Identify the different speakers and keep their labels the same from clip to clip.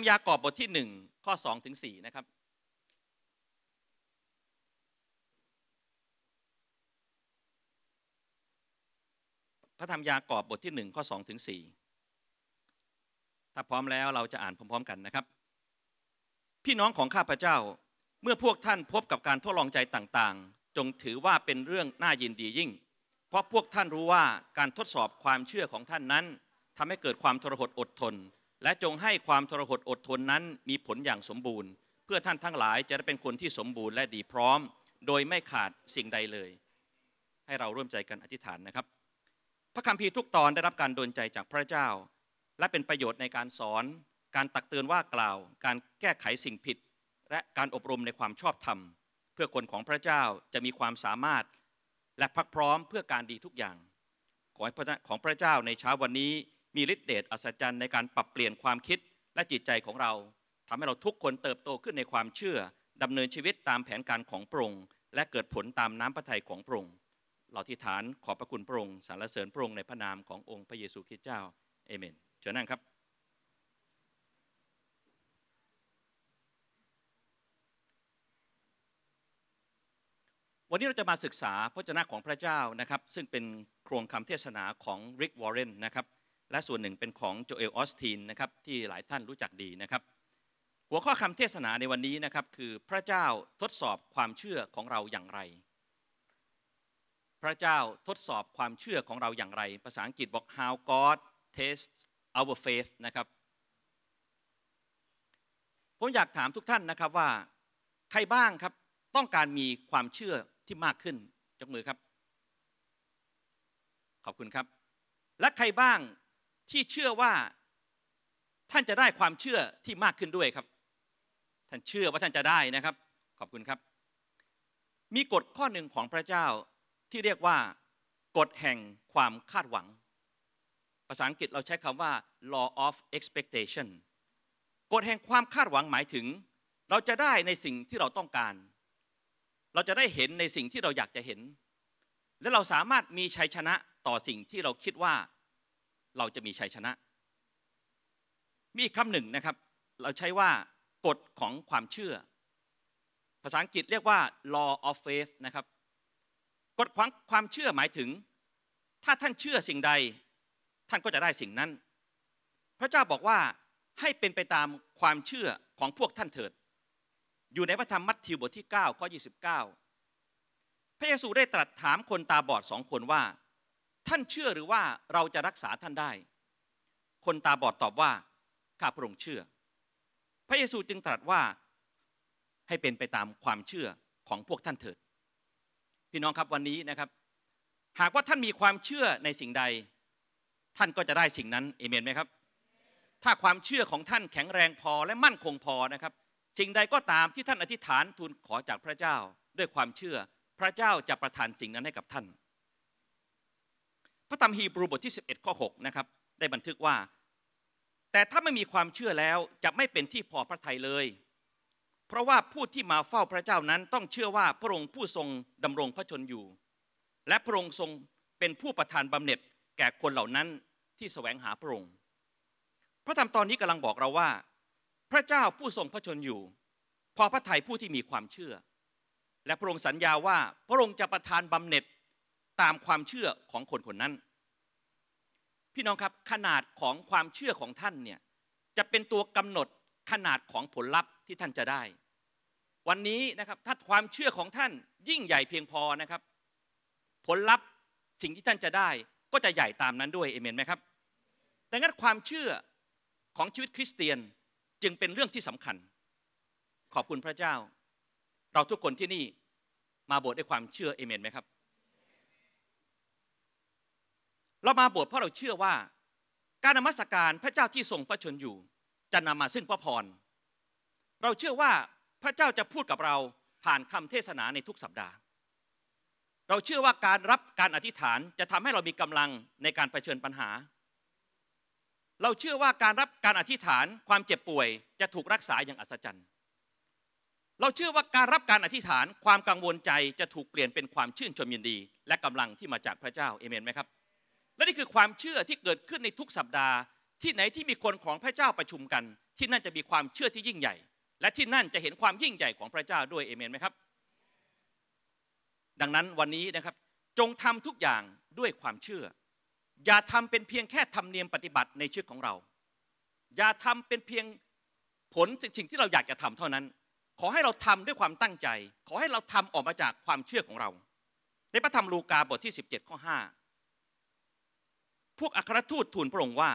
Speaker 1: ามยากอบบทที่1ข้อ2ถึง4นะครับ พระธรรมยากอบบทที่1ข้อ2ถึง4ถ้าพร้อมแล้วเราจะอ่านพร้อมๆกันนะครับ พี่น้องของข้าพเจ้าเมื่อพวกท่านพบกับการทดลองใจต่างๆ จงถือว่าเป็นเรื่องน่ายินดียิ่ง เพราะพวกท่านรู้ว่าการทดสอบความเชื่อของท่านนั้นทำให้เกิดความทรหดอดทนและจงให้ความทรหดอดทนนั้นมีผลอย่างสมบูรณ์ เพื่อท่านทั้งหลายจะได้เป็นคนที่สมบูรณ์และดีพร้อม โดยไม่ขาดสิ่งใดเลย ให้เราร่วมใจกันอธิษฐานนะครับ พระคัมภีร์ทุกตอนได้รับการโดนใจจากพระเจ้า และเป็นประโยชน์ในการสอน การตักเตือนว่ากล่าว การแก้ไขสิ่งผิด และการอบรมในความชอบธรรม เพื่อคนของพระเจ้าจะมีความสามารถ และพักพร้อมเพื่อการดีทุกอย่าง ขอให้ของพระเจ้าในเช้าวันนี้มีฤทธิเดชอัศจรรย์ในการปรับเปลี่ยนความคิดและจิตใจของเราทำให้เราทุกคนเติบโตขึ้นในความเชื่อดำเนินชีวิตตามแผนการของพระองค์และเกิดผลตามน้ำพระทัยของพระองค์เราที่ฐานขอบพระคุณพระองค์สรรเสริญพระองค์ในพระนามขององค์พระเยซูคริสต์เจ้าเอเมนเชิญนั่งครับ วันนี้เราจะมาศึกษาพระเจ้าของพระเจ้านะครับ ซึ่งเป็นโครงคำเทศนาของริกวอร์เรนนะครับและส่วนหนึ่งเป็นของโจเอลออสตินนะครับที่หลายท่านรู้จักดีนะครับ หัวข้อคำเทศนาในวันนี้นะครับคือพระเจ้าทดสอบความเชื่อของเราอย่างไร พระเจ้าทดสอบความเชื่อของเราอย่างไร ภาษาอังกฤษบอก how God tests our faith นะครับผมอยากถามทุกท่านนะครับว่า ใครบ้างครับต้องการมีความเชื่อที่มากขึ้นจกมือครับ ขอบคุณครับ และใครบ้างที่เชื่อว่าท่านจะได้ความเชื่อที่มากขึ้นด้วยครับ ท่านเชื่อว่าท่านจะได้นะครับ ขอบคุณครับ มีกฎข้อหนึ่งของพระเจ้าที่เรียกว่า กฎแห่งความคาดหวัง ภาษาอังกฤษเราใช้คำว่า law of expectation กฎแห่งความคาดหวังหมายถึง เราจะได้ในสิ่งที่เราต้องการ เราจะได้เห็นในสิ่งที่เราอยากจะเห็น และเราสามารถมีชัยชนะต่อสิ่งที่เราคิดว่าเราจะมีชัยชนะ มีคำหนึ่งนะครับ เราใช้ว่า กฎของความเชื่อ ภาษาอังกฤษเรียกว่า law of faith นะครับ กฎของความเชื่อหมายถึง ถ้าท่านเชื่อสิ่งใด ท่านก็จะได้สิ่งนั้น พระเจ้าบอกว่าให้เป็นไปตามความเชื่อของพวกท่านเถิด อยู่ในพระธรรมมัทธิวบทที่9ข้อ29 พระเยซูได้ตรัสถามคนตาบอดสองคนว่าท่านเชื่อหรือว่าเราจะรักษาท่านได้ คนตาบอดตอบว่าข้าพระองค์เชื่อ พระเยซูจึงตรัสว่าให้เป็นไปตามความเชื่อของพวกท่านเถิด พี่น้องครับวันนี้นะครับ หากว่าท่านมีความเชื่อในสิ่งใด ท่านก็จะได้สิ่งนั้นเอเมนไหมครับ ถ้าความเชื่อของท่านแข็งแรงพอและมั่นคงพอนะครับ สิ่งใดก็ตามที่ท่านอธิษฐานทูลขอจากพระเจ้าด้วยความเชื่อพระเจ้าจะประทานสิ่งนั้นให้กับท่านพระธรรมฮีบรูบทที่11ข้อ6นะครับได้บันทึกว่า แต่ถ้าไม่มีความเชื่อแล้วจะไม่เป็นที่พอพระทัยเลย เพราะว่าผู้ที่มาเฝ้าพระเจ้านั้นต้องเชื่อว่าพระองค์ผู้ทรงดำรงพระชนอยู่ และพระองค์ทรงเป็นผู้ประทานบำเหน็จแก่คนเหล่านั้นที่แสวงหาพระองค์พระธรรมตอนนี้กำลังบอกเราว่า พระเจ้าผู้ทรงพระชนอยู่ พอพระทัยผู้ที่มีความเชื่อ และพระองค์สัญญาว่าพระองค์จะประทานบำเหน็จตามความเชื่อของคนคนนั้น พี่น้องครับขนาดของความเชื่อของท่านเนี่ยจะเป็นตัวกำหนดขนาดของผลลัพธ์ที่ท่านจะได้ วันนี้นะครับถ้าความเชื่อของท่านยิ่งใหญ่เพียงพอนะครับ ผลลัพธ์สิ่งที่ท่านจะได้ก็จะใหญ่ตามนั้นด้วยเอเมนไหมครับดังนั้นความเชื่อของชีวิตคริสเตียนจึงเป็นเรื่องที่สำคัญขอบคุณพระเจ้า เราทุกคนที่นี่มาโบสถ์ด้วยความเชื่อเอเมนไหมครับเรามาบวชเพราะเราเชื่อว่า การนมัสการพระเจ้าที่ทรงพระชนอยู่ จะนำมาซึ่งพระพร เราเชื่อว่าพระเจ้าจะพูดกับเราผ่านคำเทศนาในทุกสัปดาห์ เราเชื่อว่าการรับการอธิษฐานจะทำให้เรามีกำลังในการเผชิญปัญหา เราเชื่อว่าการรับการอธิษฐานความเจ็บป่วย จะถูกรักษาอย่างอัศจรรย์ เราเชื่อว่าการรับการอธิษฐานความกังวลใจจะถูกเปลี่ยนเป็นความชื่นชมยินดี และกำลังที่มาจากพระเจ้า เอเมนไหมครับและนี่คือความเชื่อที่เกิดขึ้นในทุกสัปดาห์ ที่ไหนที่มีคนของพระเจ้าประชุมกัน ที่นั่นจะมีความเชื่อที่ยิ่งใหญ่ และที่นั่นจะเห็นความยิ่งใหญ่ของพระเจ้าด้วยเอเมนไหมครับ ดังนั้นวันนี้นะครับจงทำทุกอย่างด้วยความเชื่อ อย่าทำเป็นเพียงแค่ธรรมเนียมปฏิบัติในชีวิตของเรา อย่าทำเป็นเพียงผลสิ่งที่เราอยากจะทำเท่านั้น ขอให้เราทำด้วยความตั้งใจ ขอให้เราทำออกมาจากความเชื่อของเราในพระธรรมลูกาบทที่ 17ข้อ5พวกอัครทูตทูลพระองค์ว่า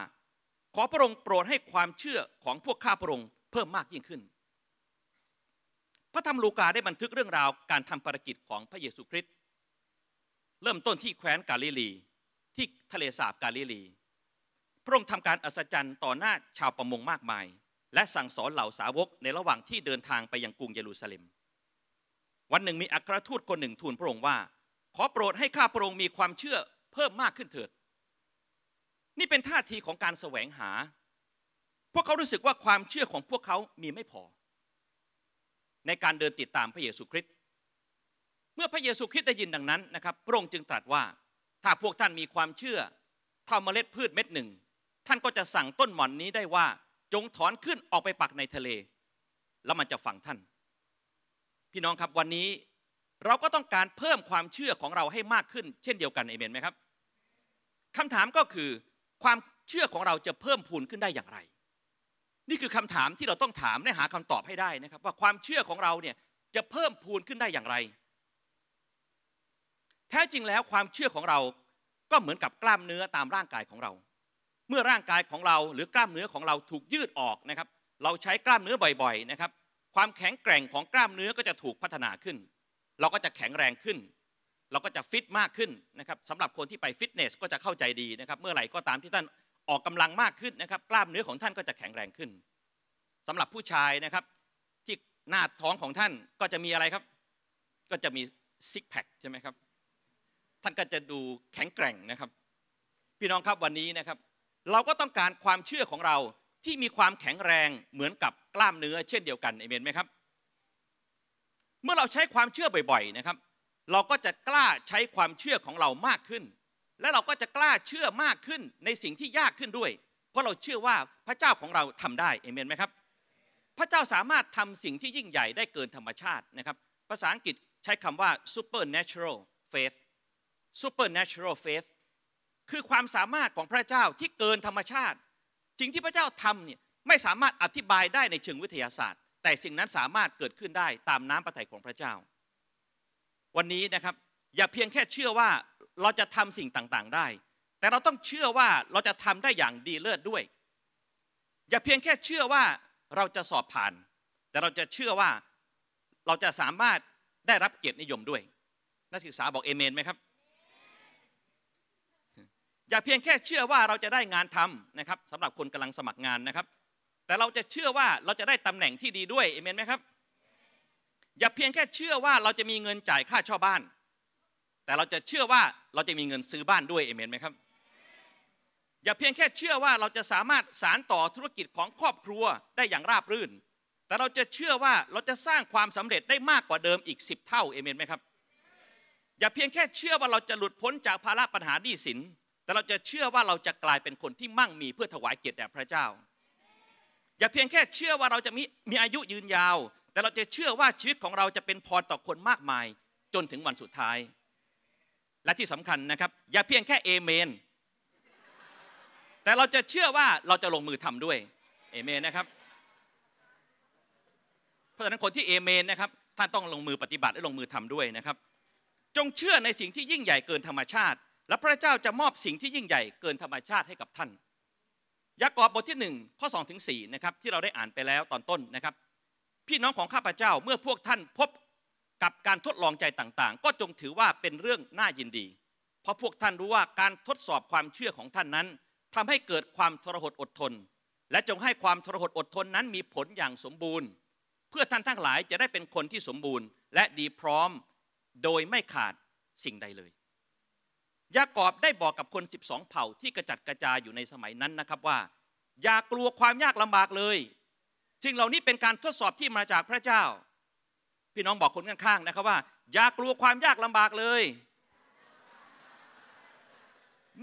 Speaker 1: ขอพระองค์โปรดให้ความเชื่อของพวกข้าพระองค์เพิ่มมากยิ่งขึ้น พระธรรมลูกาได้บันทึกเรื่องราวการทำภารกิจของพระเยซูคริสต์เริ่มต้นที่แคว้นกาลิลี ที่ทะเลสาบกาลิลีพระองค์ทำการอัศจรรย์ต่อหน้าชาวประมงมากมาย และสั่งสอนเหล่าสาวกในระหว่างที่เดินทางไปยังกรุงเยรูซาเล็ม วันหนึ่งมีอัครทูตคนหนึ่งทูลพระองค์ว่า ขอโปรดให้ข้าพระองค์มีความเชื่อเพิ่มมากขึ้นเถิดนี่เป็นท่าทีของการแสวงหา พวกเขารู้สึกว่าความเชื่อของพวกเขามีไม่พอ ในการเดินติดตามพระเยซูคริสต์ เมื่อพระเยซูคริสต์ได้ยินดังนั้นนะครับ พระองค์จึงตรัสว่า ถ้าพวกท่านมีความเชื่อเท่าเมล็ดพืชเม็ดหนึ่ง ท่านก็จะสั่งต้นหม่อนนี้ได้ว่าจงถอนขึ้นออกไปปักในทะเล แล้วมันจะฟังท่าน พี่น้องครับวันนี้เราก็ต้องการเพิ่มความเชื่อของเราให้มากขึ้น เช่นเดียวกันเอเมนไหมครับคำถามก็คือความเชื่อของเราจะเพิ่มพูนขึ้นได้อย่างไร นี่คือคำถามที่เราต้องถามและหาคำตอบให้ได้นะครับ ว่าความเชื่อของเราเนี่ยจะเพิ่มพูนขึ้นได้อย่างไร แท้จริงแล้วความเชื่อของเราก็เหมือนกับกล้ามเนื้อตามร่างกายของเรา เมื่อร่างกายของเราหรือกล้ามเนื้อของเราถูกยืดออกนะครับ เราใช้กล้ามเนื้อบ่อยๆนะครับความแข็งแกร่งของกล้ามเนื้อก็จะถูกพัฒนาขึ้น เราก็จะแข็งแรงขึ้นเราก็จะฟิตมากขึ้นนะครับสำหรับคนที่ไปฟิตเนสก็จะเข้าใจดีนะครับ เมื่อไหร่ก็ตามที่ท่านออกกำลังมากขึ้นนะครับกล้ามเนื้อของท่านก็จะแข็งแรงขึ้น สำหรับผู้ชายนะครับ ที่หน้าท้องของท่านก็จะมีอะไรครับ ก็จะมีซิกแพคใช่ไหมครับ ท่านก็จะดูแข็งแกร่งนะครับ พี่น้องครับวันนี้นะครับ เราก็ต้องการความเชื่อของเราที่มีความแข็งแรงเหมือนกับกล้ามเนื้อ เช่นเดียวกันเอเมนไหมครับ เมื่อเราใช้ความเชื่อบ่อย ๆนะครับเราก็จะกล้าใช้ความเชื่อของเรามากขึ้น และเราก็จะกล้าเชื่อมากขึ้นในสิ่งที่ยากขึ้นด้วย เพราะเราเชื่อว่าพระเจ้าของเราทำได้เอเมนไหมครับ พระเจ้าสามารถทำสิ่งที่ยิ่งใหญ่ได้เกินธรรมชาตินะครับ ภาษาอังกฤษใช้คำว่า supernatural faith supernatural faith คือความสามารถของพระเจ้าที่เกินธรรมชาติ สิ่งที่พระเจ้าทำเนี่ยไม่สามารถอธิบายได้ในเชิงวิทยาศาสตร์ แต่สิ่งนั้นสามารถเกิดขึ้นได้ตามน้ำประทัยของพระเจ้าวันนี้นะครับอย่าเพียงแค่เชื่อว่าเราจะทำสิ่งต่าง ๆ ได้ แต่เราต้องเชื่อว่าเราจะทำได้อย่างดีเลิศด้วย อย่าเพียงแค่เชื่อว่าเราจะสอบผ่าน แต่เราจะเชื่อว่าเราจะสามารถได้รับเกียรตินิยมด้วย นักศึกษาบอกเอเมนไหมครับ อย่าเพียงแค่เชื่อว่าเราจะได้งานทำนะครับสำหรับคนกำลังสมัครงานนะครับ แต่เราจะเชื่อว่าเราจะได้ตำแหน่งที่ดีด้วยเอเมนไหมครับอย่าเพียงแค่เชื่อว่าเราจะมีเงินจ่ายค่าเช่าบ้าน แต่เราจะเชื่อว่าเราจะมีเงินซื้อบ้านด้วยเอเมนไหมครับ อย่าเพียงแค่เชื่อว่าเราจะสามารถสารต่อธุรกิจของครอบครัวได้อย่างราบรื่น แต่เราจะเชื่อว่าเราจะสร้างความสำเร็จได้มากกว่าเดิมอีก10เท่าเอเมนไหมครับ อย่าเพียงแค่เชื่อว่าเราจะหลุดพ้นจากภาระปัญหาหนี้สิน แต่เราจะเชื่อว่าเราจะกลายเป็นคนที่มั่งมีเพื่อถวายเกียรติแด่พระเจ้า อย่าเพียงแค่เชื่อว่าเราจะมีมีอายุยืนยาวแต่เราจะเชื่อว่าชีวิตของเราจะเป็นพรต่อคนมากมายจนถึงวันสุดท้าย และที่สำคัญนะครับ อย่าเพียงแค่เอเมนแต่เราจะเชื่อว่าเราจะลงมือทำด้วยเอเมนนะครับ เพราะฉะนั้นคนที่เอเมนนะครับท่านต้องลงมือปฏิบัติและลงมือทำด้วยนะครับ จงเชื่อในสิ่งที่ยิ่งใหญ่เกินธรรมชาติ และพระเจ้าจะมอบสิ่งที่ยิ่งใหญ่เกินธรรมชาติให้กับท่านยากอบบทที่ 1 ข้อ2ถึง4นะครับที่เราได้อ่านไปแล้วตอนต้นนะครับพี่น้องของข้าพเจ้าเมื่อพวกท่านพบกับการทดลองใจต่าง ๆ ก็จงถือว่าเป็นเรื่องน่ายินดี เพราะพวกท่านรู้ว่าการทดสอบความเชื่อของท่านนั้น ทำให้เกิดความทรหดอดทน และจงให้ความทรหดอดทนนั้นมีผลอย่างสมบูรณ์ เพื่อท่านทั้งหลายจะได้เป็นคนที่สมบูรณ์ และดีพร้อมโดยไม่ขาดสิ่งใดเลยยากอบได้บอกกับคน 12 เผ่าที่กระจัดกระจายอยู่ในสมัยนั้นนะครับว่า อย่ากลัวความยากลำบากเลยสิ่งเหล่านี้เป็นการทดสอบที่มาจากพระเจ้า พี่น้องบอกคนข้างๆนะครับ ว่าอย่ากลัวความยากลำบากเลย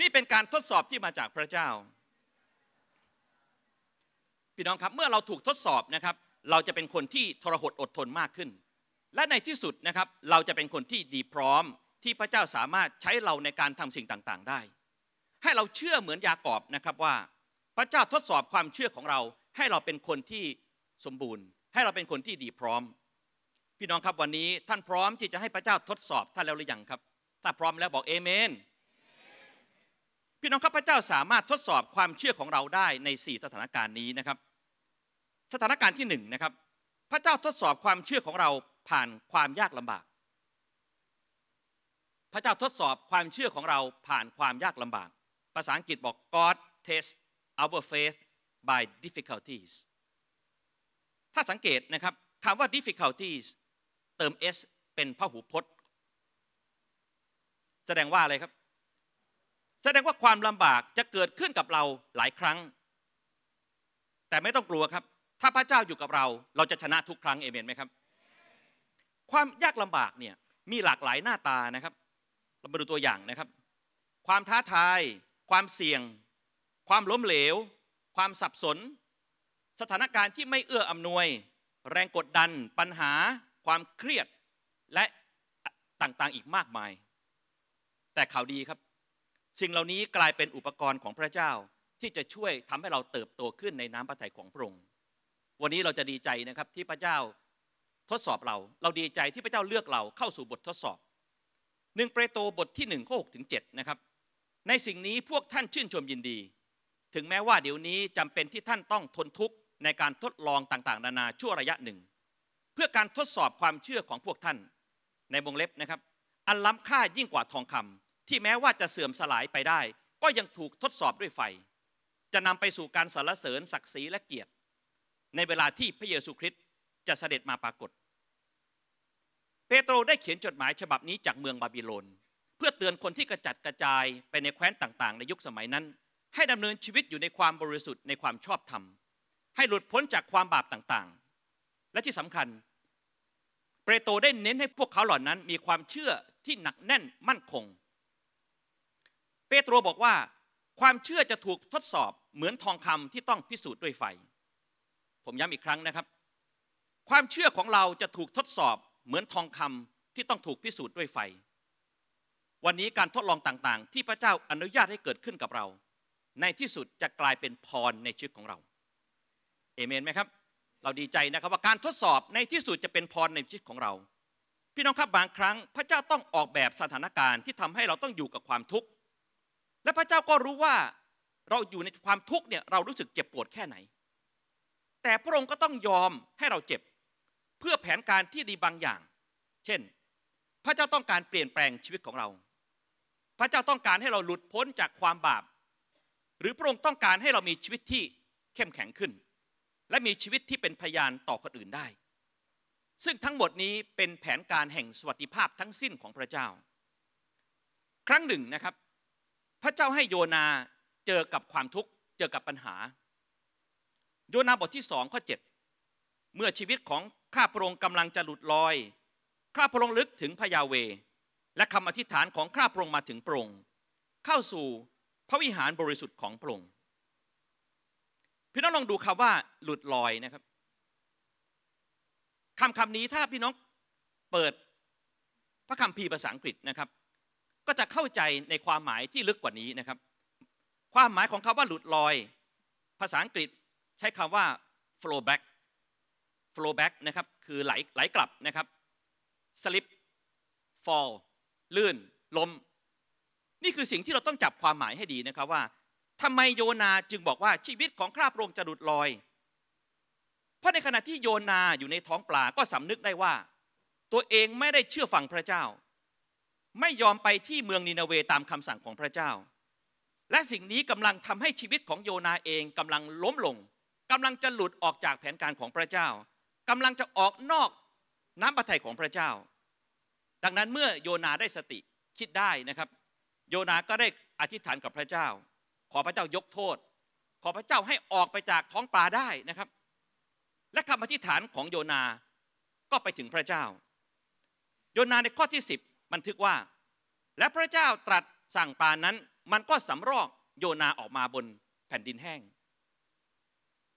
Speaker 1: นี่เป็นการทดสอบที่มาจากพระเจ้า พี่น้องครับเมื่อเราถูกทดสอบนะครับ เราจะเป็นคนที่ทรหดอดทนมากขึ้น และในที่สุดนะครับเราจะเป็นคนที่ดีพร้อมที่พระเจ้าสามารถใช้เราในการทำสิ่งต่างๆได้ ให้เราเชื่อเหมือนยากอบนะครับว่า พระเจ้าทดสอบความเชื่อของเราให้เราเป็นคนที่สมบูรณ์ ให้เราเป็นคนที่ดีพร้อม พี่น้องครับวันนี้ท่านพร้อมที่จะให้พระเจ้าทดสอบท่านแล้วหรือยังครับถ้าพร้อมแล้วบอกเอเมนพี่น้องครับพระเจ้าสามารถทดสอบความเชื่อของเราได้ใน 4 สถานการณ์นี้นะครับ สถานการณ์ที่1นะครับพระเจ้าทดสอบความเชื่อของเราผ่านความยากลำบาก พระเจ้าทดสอบความเชื่อของเราผ่านความยากลำบาก ภาษาอังกฤษบอก God test our faith by difficulties ถ้าสังเกตนะครับคำว่า difficulties เติม s เป็นพหูพจน์ แสดงว่าอะไรครับ แสดงว่าความลำบากจะเกิดขึ้นกับเราหลายครั้ง แต่ไม่ต้องกลัวครับ ถ้าพระเจ้าอยู่กับเรา เราจะชนะทุกครั้งเอเมนไหมครับ ความยากลำบากเนี่ยมีหลากหลายหน้าตานะครับ เรามาดูตัวอย่างนะครับ ความท้าทาย ความเสี่ยง ความล้มเหลวความสับสน สถานการณ์ที่ไม่เอื้ออำนวย แรงกดดันปัญหา ความเครียดและต่างๆอีกมากมาย แต่ข่าวดีครับ สิ่งเหล่านี้กลายเป็นอุปกรณ์ของพระเจ้าที่จะช่วยทำให้เราเติบโตขึ้นในน้ำพระทัยของพระองค์วันนี้เราจะดีใจนะครับที่พระเจ้าทดสอบเรา เราดีใจที่พระเจ้าเลือกเราเข้าสู่บททดสอบหนึ่งเปโตรบทที่หนึ่งข้อหกถึงเจ็ดนะครับในสิ่งนี้พวกท่านชื่นชมยินดีถึงแม้ว่าเดี๋ยวนี้จำเป็นที่ท่านต้องทนทุกข์ในการทดลองต่างๆนานาชั่วระยะหนึ่ง เพื่อการทดสอบความเชื่อของพวกท่าน ในวงเล็บนะครับอันล้ำค่ายิ่งกว่าทองคำ ที่แม้ว่าจะเสื่อมสลายไปได้ ก็ยังถูกทดสอบด้วยไฟ จะนำไปสู่การสรรเสริญ ศักดิ์ศรีและเกียรติ ในเวลาที่พระเยซูคริสต์จะเสด็จมาปรากฏ เปโตรได้เขียนจดหมายฉบับนี้จากเมืองบาบิโลน เพื่อเตือนคนที่กระจัดกระจายไปในแคว้นต่างๆ ในยุคสมัยนั้นให้ดำเนินชีวิตอยู่ในความบริสุทธิ์ในความชอบธรรม ให้หลุดพ้นจากความบาปต่างๆ และที่สำคัญ เปโตรได้เน้นให้พวกเขาเหล่านั้น มีความเชื่อที่หนักแน่นมั่นคง เปโตรบอกว่า ความเชื่อจะถูกทดสอบเหมือนทองคำที่ต้องพิสูจน์ด้วยไฟ ผมย้ำอีกครั้งนะครับ ความเชื่อของเราจะถูกทดสอบเหมือนทองคำที่ต้องถูกพิสูจน์ด้วยไฟ วันนี้การทดลองต่างๆ ที่พระเจ้าอนุญาตให้เกิดขึ้นกับเราในที่สุดจะกลายเป็นพรในชีวิตของเราเอเมนไหมครับ เราดีใจนะครับว่าการทดสอบในที่สุดจะเป็นพรในชีวิตของเรา พี่น้องครับบางครั้งพระเจ้าต้องออกแบบสถานการณ์ที่ทำให้เราต้องอยู่กับความทุกข์ และพระเจ้าก็รู้ว่าเราอยู่ในความทุกข์เนี่ยเรารู้สึกเจ็บปวดแค่ไหน แต่พระองค์ก็ต้องยอมให้เราเจ็บเพื่อแผนการที่ดีบางอย่าง เช่น พระเจ้าต้องการเปลี่ยนแปลงชีวิตของเรา พระเจ้าต้องการให้เราหลุดพ้นจากความบาปหรือพระองค์ต้องการให้เรามีชีวิตที่เข้มแข็งขึ้น และมีชีวิตที่เป็นพยานต่อคนอื่นได้ ซึ่งทั้งหมดนี้เป็นแผนการแห่งสวัสดิภาพทั้งสิ้นของพระเจ้า ครั้งหนึ่งนะครับ พระเจ้าให้โยนาเจอกับความทุกข์เจอกับปัญหา โยนาบทที่สองข้อเจ็ดเมื่อชีวิตของข้าพระองค์กำลังจะหลุดลอยข้าพระองค์ลึกถึงพยาเวและคำอธิษฐานของข้าพระองค์มาถึงโปรงเข้าสู่ระวิหารบริสุทธิ์ของพระองค์ พี่น้องลองดูคำว่าหลุดลอยนะครับคำคำนี้ถ้าพี่น้องเปิดพระคัมภีร์ภาษาอังกฤษนะครับ ก็จะเข้าใจในความหมายที่ลึกกว่านี้นะครับ ความหมายของคำว่าหลุดลอย ภาษาอังกฤษใช้คำว่า flow back flow back นะครับ คือไหลไหลกลับนะครับ slip fall ลื่นล้มนี่คือสิ่งที่เราต้องจับความหมายให้ดีนะครับว่า ทำไมโยนาจึงบอกว่าชีวิตของข้าพระองค์จะหลุดลอย เพราะในขณะที่โยนาอยู่ในท้องปลาก็สำนึกได้ว่า ตัวเองไม่ได้เชื่อฟังพระเจ้า ไม่ยอมไปที่เมืองนินาเวตามคำสั่งของพระเจ้า และสิ่งนี้กำลังทำให้ชีวิตของโยนาเองกำลังล้มลง กำลังจะหลุดออกจากแผนการของพระเจ้า กำลังจะออกนอกน้ำประทัยของพระเจ้า ดังนั้นเมื่อโยนาได้สติคิดได้นะครับโยนาก็ได้อธิษฐานกับพระเจ้า ขอพระเจ้ายกโทษ ขอพระเจ้าให้ออกไปจากท้องปลาได้นะครับ และคำอธิษฐานของโยนาก็ไปถึงพระเจ้า โยนาในข้อที่ 10 บันทึกว่า และพระเจ้าตรัสสั่งปลานั้น มันก็สำรอกโยนาออกมาบนแผ่นดินแห้ง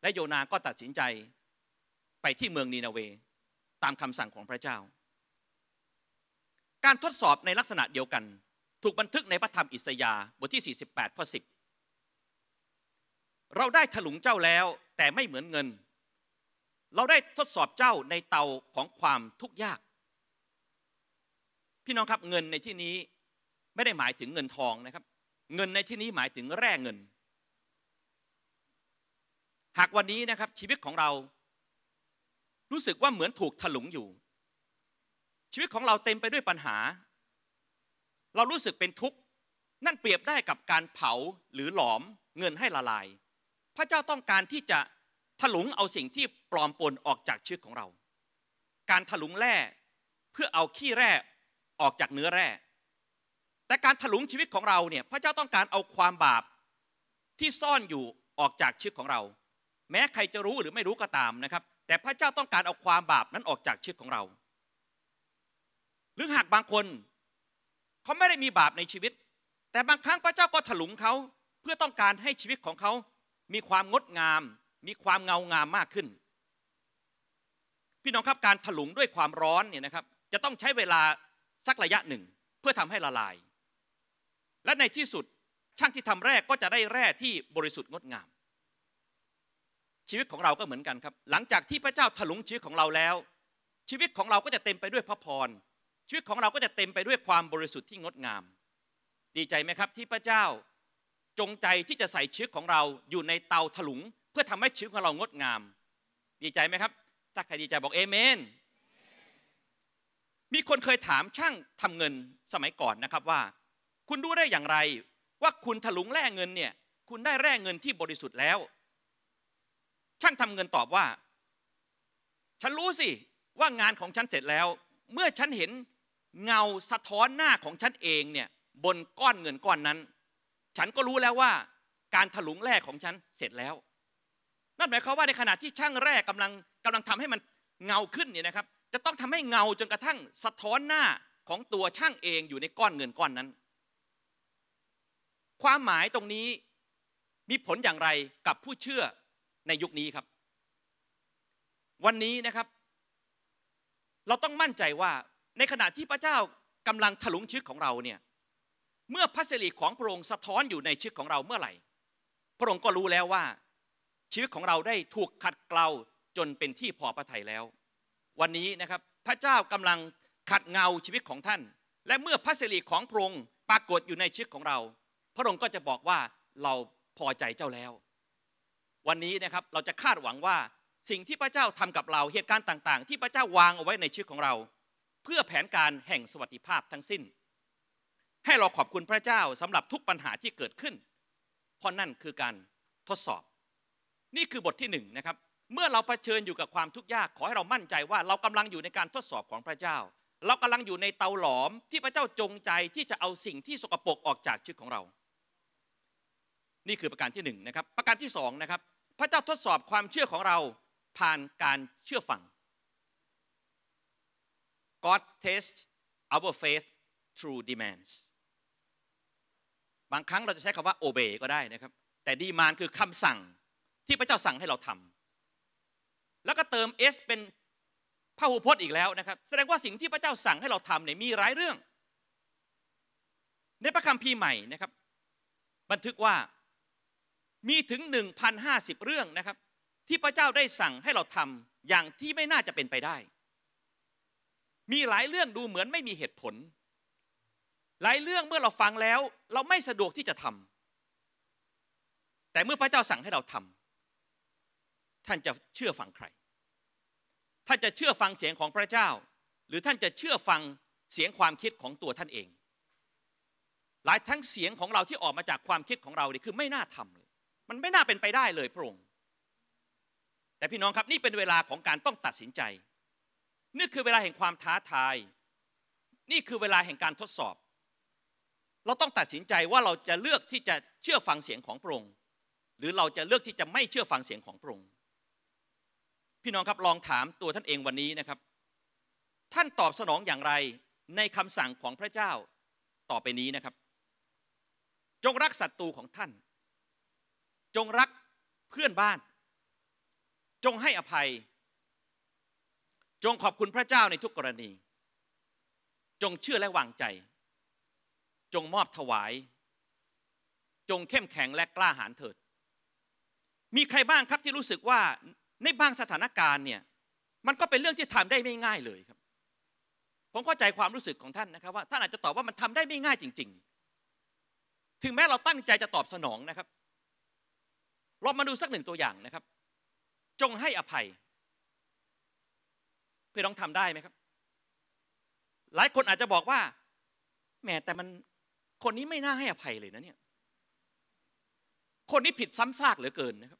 Speaker 1: และโยนาก็ตัดสินใจไปที่เมืองนีนาเวตามคำสั่งของพระเจ้า การทดสอบในลักษณะเดียวกันถูกบันทึกในพระธรรมอิสยาห์บทที่48ข้อ10เราได้ถลุงเจ้าแล้ว แต่ไม่เหมือนเงิน เราได้ทดสอบเจ้าในเตาของความทุกข์ยาก พี่น้องครับเงินในที่นี้ไม่ได้หมายถึงเงินทองนะครับ เงินในที่นี้หมายถึงแร่เงิน หากวันนี้นะครับชีวิตของเรา รู้สึกว่าเหมือนถูกถลุงอยู่ ชีวิตของเราเต็มไปด้วยปัญหาเรารู้สึกเป็นทุกข์นั่นเปรียบได้กับการเผาหรือหลอมเงินให้ละลาย พระเจ้าต้องการที่จะถลุงเอาสิ่งที่ปลอมปนออกจากชีวิตของเรา การถลุงแร่เพื่อเอาขี้แร่ออกจากเนื้อแร่แต่การถลุงชีวิตของเราเนี่ยพระเจ้าต้องการเอาความบาปที่ซ่อนอยู่ออกจากชีวิตของเรา แม้ใครจะรู้หรือไม่รู้ก็ตามนะครับ แต่พระเจ้าต้องการเอาความบาปนั้นออกจากชีวิตของเราหรือหากบางคนเขาไม่ได้มีบาปในชีวิต แต่บางครั้งพระเจ้าก็ถลุงเขาเพื่อต้องการให้ชีวิตของเขามีความงดงาม มีความเงางามมากขึ้น พี่น้องครับการถลุงด้วยความร้อนเนี่ยนะครับจะต้องใช้เวลาสักระยะหนึ่งเพื่อทำให้ละลาย และในที่สุดช่างที่ทำแร่ก็จะได้แร่ที่บริสุทธิ์งดงาม ชีวิตของเราก็เหมือนกันครับหลังจากที่พระเจ้าถลุงชีวิตของเราแล้ว ชีวิตของเราก็จะเต็มไปด้วยพระพรชีวิตของเราก็จะเต็มไปด้วยความบริสุทธิ์ที่งดงาม ดีใจไหมครับ ที่พระเจ้า จงใจที่จะใส่ชีวิตของเรา อยู่ในเตาถลุง เพื่อทำให้ชีวิตของเรางดงาม ดีใจไหมครับ ถ้าใครดีใจบอกเอเมน มีคนเคยถามช่างทำเงินสมัยก่อนนะครับว่า คุณรู้ได้อย่างไรว่าคุณถลุงแร่เงินเนี่ย คุณได้แร่เงินที่บริสุทธิ์แล้ว ช่างทำเงินตอบว่า ฉันรู้สิว่างานของฉันเสร็จแล้ว เมื่อฉันเห็นเงาสะท้อนหน้าของฉันเองเนี่ยบนก้อนเงินก้อนนั้น ฉันก็รู้แล้วว่า การถลุงแร่ของฉัน เสร็จแล้วนั่นหมายความว่าในขณะที่ช่างแร่กำลังกำลังทำให้มันเงาขึ้นเนี่ยนะครับ จะต้องทำให้เงาจนกระทั่งสะท้อนหน้าของตัวช่างเองอยู่ในก้อนเงินก้อนนั้น ความหมายตรงนี้มีผลอย่างไรกับผู้เชื่อในยุคนี้ครับ วันนี้นะครับ เราต้องมั่นใจว่าในขณะที่พระเจ้ากำลังถลุงชีวิตของเราเนี่ย เมื่อพระสิริของพระองค์สะท้อนอยู่ในชีวิตของเราเมื่อไหร่ พระองค์ก็รู้แล้วว่าชีวิตของเราได้ถูกขัดเกลาจนเป็นที่พอพระทัยแล้ว วันนี้นะครับพระเจ้ากำลังขัดเงาชีวิตของท่าน และเมื่อพระสิริของพระองค์ปรากฏอยู่ในชีวิตของเรา พระองค์ก็จะบอกว่าเราพอใจเจ้าแล้ว วันนี้นะครับเราจะคาดหวังว่าสิ่งที่พระเจ้าทำกับเราเหตุการณ์ต่างๆ ที่พระเจ้าวางเอาไว้ในชีวิตของเราเพื่อแผนการแห่งสวัสดิภาพทั้งสิ้น ให้เราขอบคุณพระเจ้าสำหรับทุกปัญหาที่เกิดขึ้น เพราะนั่นคือการทดสอบ นี่คือบทที่หนึ่งนะครับเมื่อเราเผชิญอยู่กับความทุกข์ยากขอให้เรามั่นใจว่าเรากำลังอยู่ในการทดสอบของพระเจ้า เรากำลังอยู่ในเตาหลอมที่พระเจ้าจงใจที่จะเอาสิ่งที่สกปรกออกจากชีวิตของเรา นี่คือประการที่หนึ่งนะครับประการที่สองนะครับพระเจ้าทดสอบความเชื่อของเราผ่านการเชื่อฟัง God tests our faith through demands บางครั้งเราจะใช้คำว่า obey ก็ได้นะครับแต่ demand คือคำสั่งที่พระเจ้าสั่งให้เราทำแล้วก็เติม s เป็นพระหูพจน์อีกแล้วนะครับ แสดงว่าสิ่งที่พระเจ้าสั่งให้เราทำเนี่ยมีหลายเรื่อง ในพระคัมภีร์ใหม่นะครับบันทึกว่ามีถึง1,050เรื่องนะครับที่พระเจ้าได้สั่งให้เราทำอย่างที่ไม่น่าจะเป็นไปได้มีหลายเรื่องดูเหมือนไม่มีเหตุผล หลายเรื่องเมื่อเราฟังแล้วเราไม่สะดวกที่จะทำ แต่เมื่อพระเจ้าสั่งให้เราทำ ท่านจะเชื่อฟังใคร ท่านจะเชื่อฟังเสียงของพระเจ้า หรือท่านจะเชื่อฟังเสียงความคิดของตัวท่านเอง หลายทั้งเสียงของเราที่ออกมาจากความคิดของเราเนี่ยคือไม่น่าทำเลย มันไม่น่าเป็นไปได้เลยพระองค์แต่พี่น้องครับนี่เป็นเวลาของการต้องตัดสินใจนี่คือเวลาแห่งความท้าทาย นี่คือเวลาแห่งการทดสอบ เราต้องตัดสินใจว่าเราจะเลือกที่จะเชื่อฟังเสียงของพระองค์ หรือเราจะเลือกที่จะไม่เชื่อฟังเสียงของพระองค์ พี่น้องครับลองถามตัวท่านเองวันนี้นะครับ ท่านตอบสนองอย่างไรในคำสั่งของพระเจ้าต่อไปนี้นะครับ จงรักศัตรูของท่าน จงรักเพื่อนบ้าน จงให้อภัยจงขอบคุณพระเจ้าในทุกกรณี จงเชื่อและวางใจ จงมอบถวาย จงเข้มแข็งและกล้าหาญเถิด มีใครบ้างครับที่รู้สึกว่าในบางสถานการณ์เนี่ยมันก็เป็นเรื่องที่ทำได้ไม่ง่ายเลยครับ ผมเข้าใจความรู้สึกของท่านนะครับว่าท่านอาจจะตอบว่ามันทำได้ไม่ง่ายจริง ๆ ถึงแม้เราตั้งใจจะตอบสนองนะครับเรามาดูสักหนึ่งตัวอย่างนะครับ จงให้อภัยพี่น้องทำได้ไหมครับ หลายคนอาจจะบอกว่าแหมแต่มันคนนี้ไม่น่าให้อภัยเลยนะเนี่ยคนนี้ผิดซ้ำซากเหลือเกินนะครับ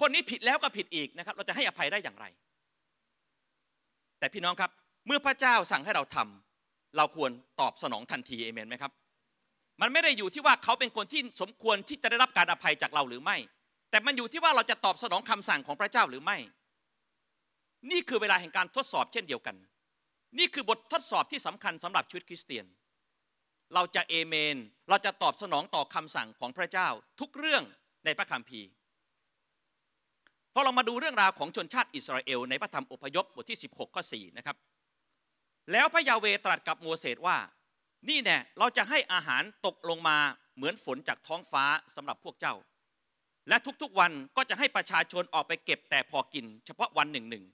Speaker 1: คนนี้ผิดแล้วก็ผิดอีกนะครับเราจะให้อภัยได้อย่างไร แต่พี่น้องครับ เมื่อพระเจ้าสั่งให้เราทำเราควรตอบสนองทันทีเอเมนไหมครับ มันไม่ได้อยู่ที่ว่าเขาเป็นคนที่สมควรที่จะได้รับการอภัยจากเราหรือไม่ แต่มันอยู่ที่ว่าเราจะตอบสนองคำสั่งของพระเจ้าหรือไม่นี่คือเวลาแห่งการทดสอบเช่นเดียวกัน นี่คือบททดสอบที่สำคัญสำหรับชีวิตคริสเตียน เราจะเอเมน เราจะตอบสนองต่อคำสั่งของพระเจ้าทุกเรื่องในพระคัมภีร์พอเรามาดูเรื่องราวของชนชาติอิสราเอลในพระธรรมอพยพบทที่16ข้อ4นะครับ แล้วพระยาเวตรัสกับโมเสสว่า นี่แน่เราจะให้อาหารตกลงมาเหมือนฝนจากท้องฟ้าสำหรับพวกเจ้า และทุกๆวันก็จะให้ประชาชนออกไปเก็บแต่พอกินเฉพาะวันหนึ่งหนึ่ง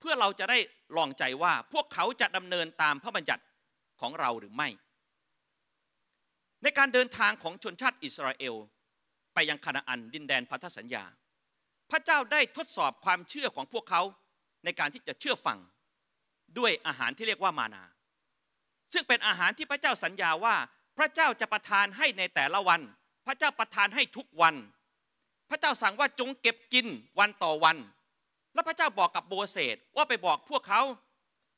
Speaker 1: เพื่อเราจะได้ลองใจว่าพวกเขาจะดำเนินตามพระบัญญัติของเราหรือไม่ ในการเดินทางของชนชาติอิสราเอลไปยังคานาอันดินแดนพันธสัญญา พระเจ้าได้ทดสอบความเชื่อของพวกเขาในการที่จะเชื่อฟัง ด้วยอาหารที่เรียกว่ามานา ซึ่งเป็นอาหารที่พระเจ้าสัญญาว่าพระเจ้าจะประทานให้ในแต่ละวัน พระเจ้าประทานให้ทุกวัน พระเจ้าสั่งว่าจงเก็บกินวันต่อวันแล้วพระเจ้าบอกกับโมเสสว่าไปบอกพวกเขา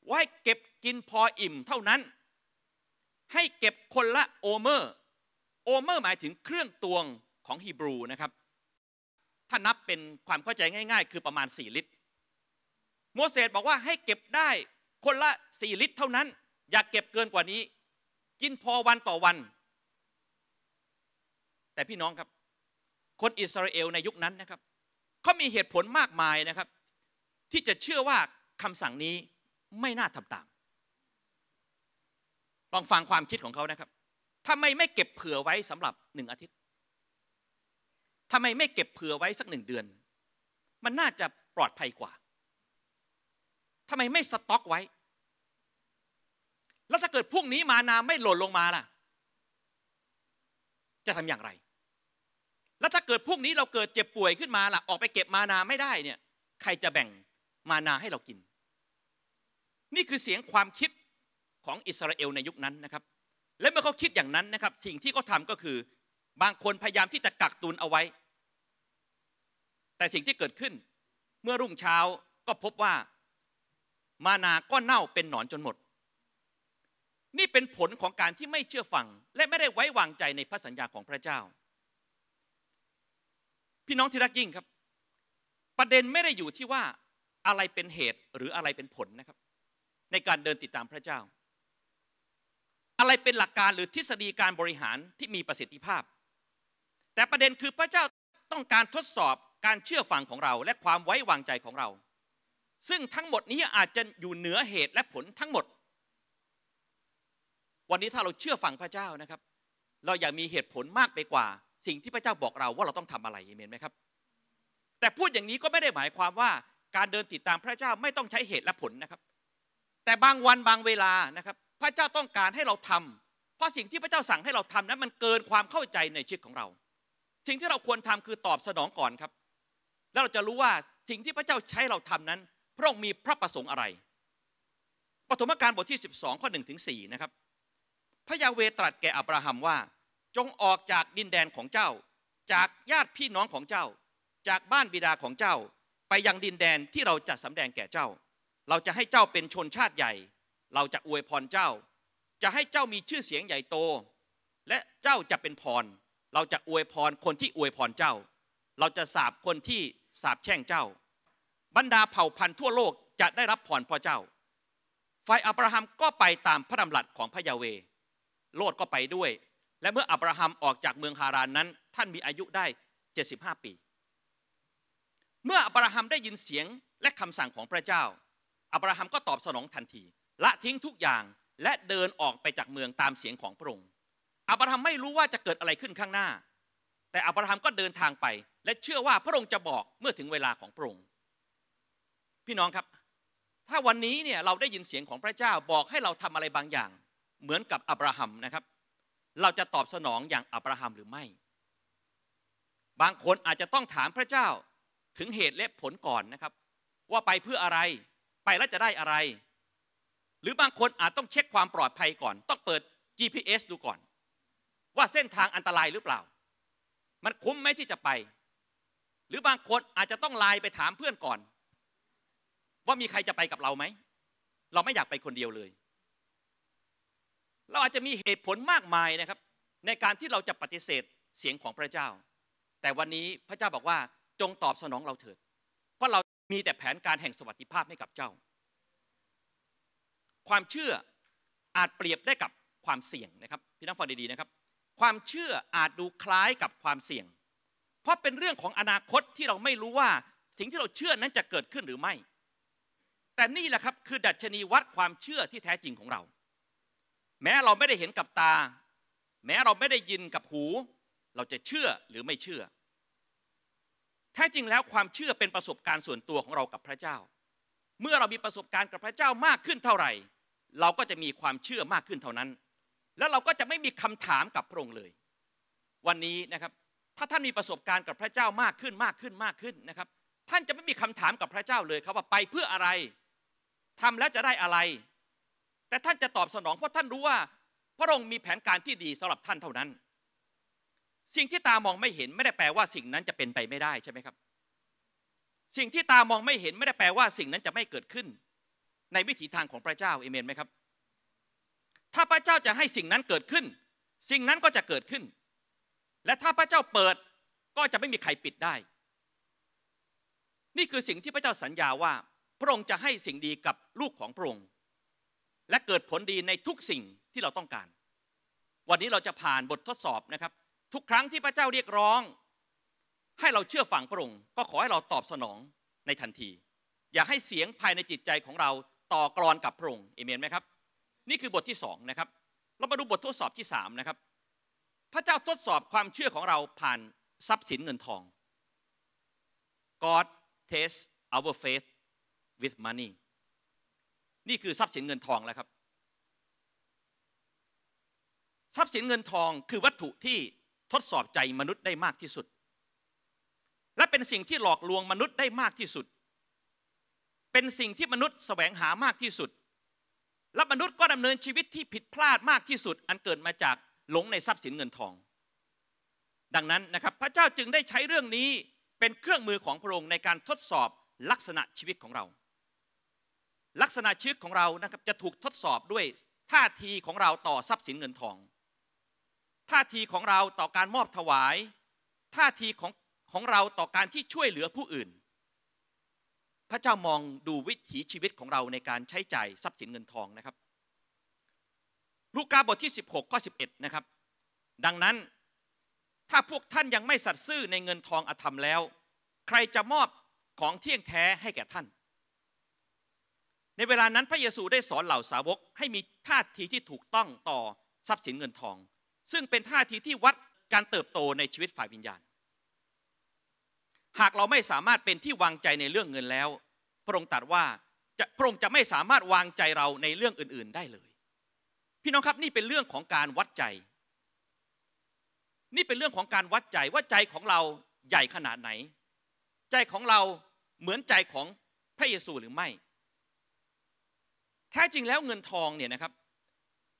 Speaker 1: ว่าให้เก็บกินพออิ่มเท่านั้น ให้เก็บคนละโอเมอร์ โอเมอร์หมายถึงเครื่องตวงของฮีบรูนะครับ ถ้านับเป็นความเข้าใจง่าย ๆ คือประมาณ4ลิตร โมเสสบอกว่าให้เก็บได้คนละ4ลิตรเท่านั้น อย่ากเก็บเกินกว่านี้ กินพอวันต่อวัน แต่พี่น้องครับ คนอิสราเอลในยุคนั้นนะครับเขามีเหตุผลมากมายนะครับที่จะเชื่อว่าคำสั่งนี้ไม่น่าทำตาม ลองฟังความคิดของเขานะครับ ทำไมไม่เก็บเผื่อไว้สำหรับหนึ่งอาทิตย์ ทำไมไม่เก็บเผื่อไว้สักหนึ่งเดือน มันน่าจะปลอดภัยกว่า ทำไมไม่สต็อกไว้ แล้วถ้าเกิดพรุ่งนี้มานาไม่หล่นลงมาล่ะ จะทำอย่างไร แล้วถ้าเกิดพรุ่งนี้เราเกิดเจ็บป่วยขึ้นมาล่ะ ออกไปเก็บมานาไม่ได้เนี่ย ใครจะแบ่งมานาให้เรากิน นี่คือเสียงความคิดของอิสราเอลในยุคนั้นนะครับ และเมื่อเขาคิดอย่างนั้นนะครับ สิ่งที่เขาทาก็คือบางคนพยายามที่จะกักตุนเอาไว้ แต่สิ่งที่เกิดขึ้น เมื่อรุ่งเช้าก็พบว่ามานาก็เน่าเป็นหนอนจนหมด นี่เป็นผลของการที่ไม่เชื่อฟัง และไม่ได้ไว้วางใจในพระสัญญาของพระเจ้า พี่น้องที่รักยิ่งครับ ประเด็นไม่ได้อยู่ที่ว่าอะไรเป็นเหตุหรืออะไรเป็นผลนะครับ ในการเดินติดตามพระเจ้า อะไรเป็นหลักการหรือทฤษฎีการบริหารที่มีประสิทธิภาพ แต่ประเด็นคือพระเจ้าต้องการทดสอบการเชื่อฟังของเรา และความไว้วางใจของเรา ซึ่งทั้งหมดนี้อาจจะอยู่เหนือเหตุและผลทั้งหมด วันนี้ถ้าเราเชื่อฟังพระเจ้านะครับ เราอยากมีเหตุผลมากไปกว่า สิ่งที่พระเจ้าบอกเราว่าเราต้องทำอะไรเห็นไหมครับ แต่พูดอย่างนี้ก็ไม่ได้หมายความว่าการเดินติดตามพระเจ้าไม่ต้องใช้เหตุและผลนะครับ แต่บางวันบางเวลานะครับพระเจ้าต้องการให้เราทำ เพราะสิ่งที่พระเจ้าสั่งให้เราทำนั้นมันเกินความเข้าใจในชีวิตของเรา สิ่งที่เราควรทำคือตอบสนองก่อนครับ แล้วเราจะรู้ว่าสิ่งที่พระเจ้าใช้เราทำนั้นพระองค์มีพระประสงค์อะไรปฐมกาลบทที่ 12ข้อ1ถึง4นะครับ พระยาเวตรัสแก่อับราฮัมว่า จงออกจากดินแดนของเจ้า จากญาติพี่น้องของเจ้า จากบ้านบิดาของเจ้าไปยังดินแดนที่เราจะสำแดงแก่เจ้า เราจะให้เจ้าเป็นชนชาติใหญ่ เราจะอวยพรเจ้า จะให้เจ้ามีชื่อเสียงใหญ่โต และเจ้าจะเป็นพร เราจะอวยพรคนที่อวยพรเจ้า เราจะสาบคนที่สาบแช่งเจ้า บรรดาเผ่าพันธุ์ทั่วโลกจะได้รับพรพระเจ้าฝ่ายอับราฮัมก็ไปตามพระดำรัสของพระยาเว โลดก็ไปด้วย และเมื่ออับราฮัมออกจากเมืองฮารานนั้นท่านมีอายุได้75ปีเมื่ออับราฮัมได้ยินเสียงและคำสั่งของพระเจ้า อับราฮัมก็ตอบสนองทันทีละทิ้งทุกอย่างและเดินออกไปจากเมืองตามเสียงของพระองค์ อับราฮัมไม่รู้ว่าจะเกิดอะไรขึ้นข้างหน้า แต่อับราฮัมก็เดินทางไป และเชื่อว่าพระองค์จะบอกเมื่อถึงเวลาของพระองค์ พี่น้องครับถ้าวันนี้เนี่ยเราได้ยินเสียงของพระเจ้าบอกให้เราทำอะไรบางอย่าง เหมือนกับอับราฮัมนะครับ เราจะตอบสนองอย่างอับราฮัมหรือไม่ บางคนอาจจะต้องถามพระเจ้าถึงเหตุและผลก่อนนะครับ ว่าไปเพื่ออะไรไปแล้วจะได้อะไร หรือบางคนอาจต้องเช็คความปลอดภัยก่อน ต้องเปิด GPS ดูก่อน ว่าเส้นทางอันตรายหรือเปล่า มันคุ้มไหมที่จะไป หรือบางคน อาจจะต้องไลน์ไปถามเพื่อนก่อน ว่ามีใครจะไปกับเราไหมเราไม่อยากไปคนเดียวเลย เราอาจจะมีเหตุผลมากมายนะครับ ในการที่เราจะปฏิเสธเสียงของพระเจ้า แต่วันนี้พระเจ้าบอกว่าจงตอบสนองเราเถิด เพราะเรา มีแต่แผนการแห่งสวัสดิภาพให้กับเจ้า ความเชื่อ อาจเปรียบได้กับความเสี่ยงนะครับ พี่น้องฟังดีๆนะครับ ความเชื่อ อาจดูคล้ายกับความเสี่ยง เพราะเป็นเรื่องของอนาคตที่เราไม่รู้ว่าสิ่งที่เราเชื่อนั้นจะเกิดขึ้นหรือไม่ แต่นี่แหละครับ คือดัชนีวัดความเชื่อที่แท้จริงของเรา แม้เราไม่ได้เห็นกับตา แม้เราไม่ได้ยินกับหู เราจะเชื่อหรือไม่เชื่อแท้จริงแล้วความเชื่อเป็นประสบการณ์ส่วนตัวของเรากับพระเจ้า เมื่อเรามีประสบการณ์กับพระเจ้ามากขึ้นเท่าไหร่ เราก็จะมีความเชื่อมากขึ้นเท่านั้น แล้วเราก็จะไม่มีคำถามกับพระองค์เลย วันนี้นะครับถ้าท่านมีประสบการณ์กับพระเจ้ามากขึ้น มากขึ้นมากขึ้นนะครับท่านจะไม่มีคำถามกับพระเจ้าเลยครับว่าไปเพื่ออะไรทำแล้วจะได้อะไร แต่ท่านจะตอบสนองเพราะท่านรู้ว่า พระองค์มีแผนการที่ดีสำหรับท่านเท่านั้นสิ่งที่ตามองไม่เห็นไม่ได้แปลว่าสิ่งนั้นจะเป็นไปไม่ได้ใช่ไหมครับ สิ่งที่ตามองไม่เห็น ไม่ได้แปลว่า สิ่งนั้นจะไม่เกิดขึ้น ในวิถีทางของพระเจ้าเอเมนไหมครับ ถ้าพระเจ้าจะให้สิ่งนั้นเกิดขึ้น สิ่งนั้นก็จะเกิดขึ้น และถ้าพระเจ้าเปิดก็จะไม่มีใครปิดได้ นี่คือสิ่งที่พระเจ้าสัญญาว่าพระองค์จะให้สิ่งดีกับลูกของพระองค์ และเกิดผลดีในทุกสิ่งที่เราต้องการ วันนี้เราจะผ่านบททดสอบนะครับทุกครั้งที่พระเจ้าเรียกร้อง ให้เราเชื่อฝังพระองค์ก็ขอให้เราตอบสนองในทันที อย่าให้เสียงภายในจิตใจของเราต่อกรอนกับพระองค์เอเมนไหมครับนี่คือบทที่สองนะครับเรามาดูบททดสอบที่สามนะครับพระเจ้าทดสอบความเชื่อของเราผ่านทรัพย์สินเงินทอง God tests our faith with money นี่คือทรัพย์สินเงินทองแล้วครับทรัพย์สินเงินทองคือวัตถุที่ทดสอบใจมนุษย์ได้มากที่สุด และเป็นสิ่งที่หลอกลวงมนุษย์ได้มากที่สุด เป็นสิ่งที่มนุษย์แสวงหามากที่สุด และมนุษย์ก็ดำเนินชีวิตที่ผิดพลาดมากที่สุดอันเกิดมาจากหลงในทรัพย์สินเงินทอง ดังนั้นนะครับพระเจ้าจึงได้ใช้เรื่องนี้เป็นเครื่องมือของพระองค์ในการทดสอบลักษณะชีวิตของเรา ลักษณะชีวิตของเรานะครับจะถูกทดสอบด้วยท่าทีของเราต่อทรัพย์สินเงินทองท่าทีของเราต่อการมอบถวายท่าทีของของเราต่อการที่ช่วยเหลือผู้อื่น พระเจ้ามองดูวิถีชีวิตของเราในการใช้ใจ่ายทรัพย์สินเงินทองนะครับ ลูกาบทที่16ข้อ11นะครับ ดังนั้นถ้าพวกท่านยังไม่สัตย์ซื่อในเงินทองอธรรมแล้ว ใครจะมอบของเที่ยงแท้ให้แก่ท่าน ในเวลานั้นพระเยซูได้สอนเหล่าสาวกให้มีท่าทีที่ถูกต้องต่อทรัพย์สินเงินทองซึ่งเป็นท่าทีที่วัดการเติบโตในชีวิตฝ่ายวิญญาณ หากเราไม่สามารถเป็นที่วางใจในเรื่องเงินแล้ว พระองค์ตรัสว่าพระองค์จะไม่สามารถวางใจเราในเรื่องอื่น ๆได้เลย พี่น้องครับนี่เป็นเรื่องของการวัดใจ นี่เป็นเรื่องของการวัดใจว่าใจของเราใหญ่ขนาดไหน ใจของเราเหมือนใจของพระเยซูหรือไม่ แท้จริงแล้วเงินทองเนี่ยนะครับ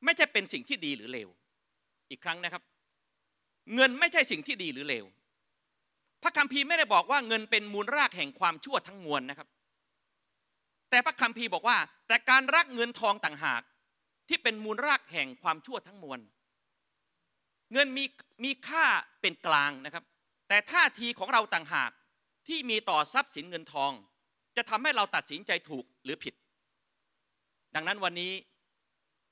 Speaker 1: ไม่ใช่เป็นสิ่งที่ดีหรือเลวอีกครั้งนะครับ เงินไม่ใช่สิ่งที่ดีหรือเลวพระคัมภีร์ไม่ได้บอกว่าเงินเป็นมูลรากแห่งความชั่วทั้งมวลนะครับ แต่พระคัมภีร์บอกว่า แต่การรักเงินทองต่างหากที่เป็นมูลรากแห่งความชั่วทั้งมวล เงินมีมีค่าเป็นกลางนะครับ แต่ท่าทีของเราต่างหากที่มีต่อทรัพย์สินเงินทอง จะทำให้เราตัดสินใจถูกหรือผิด ดังนั้นวันนี้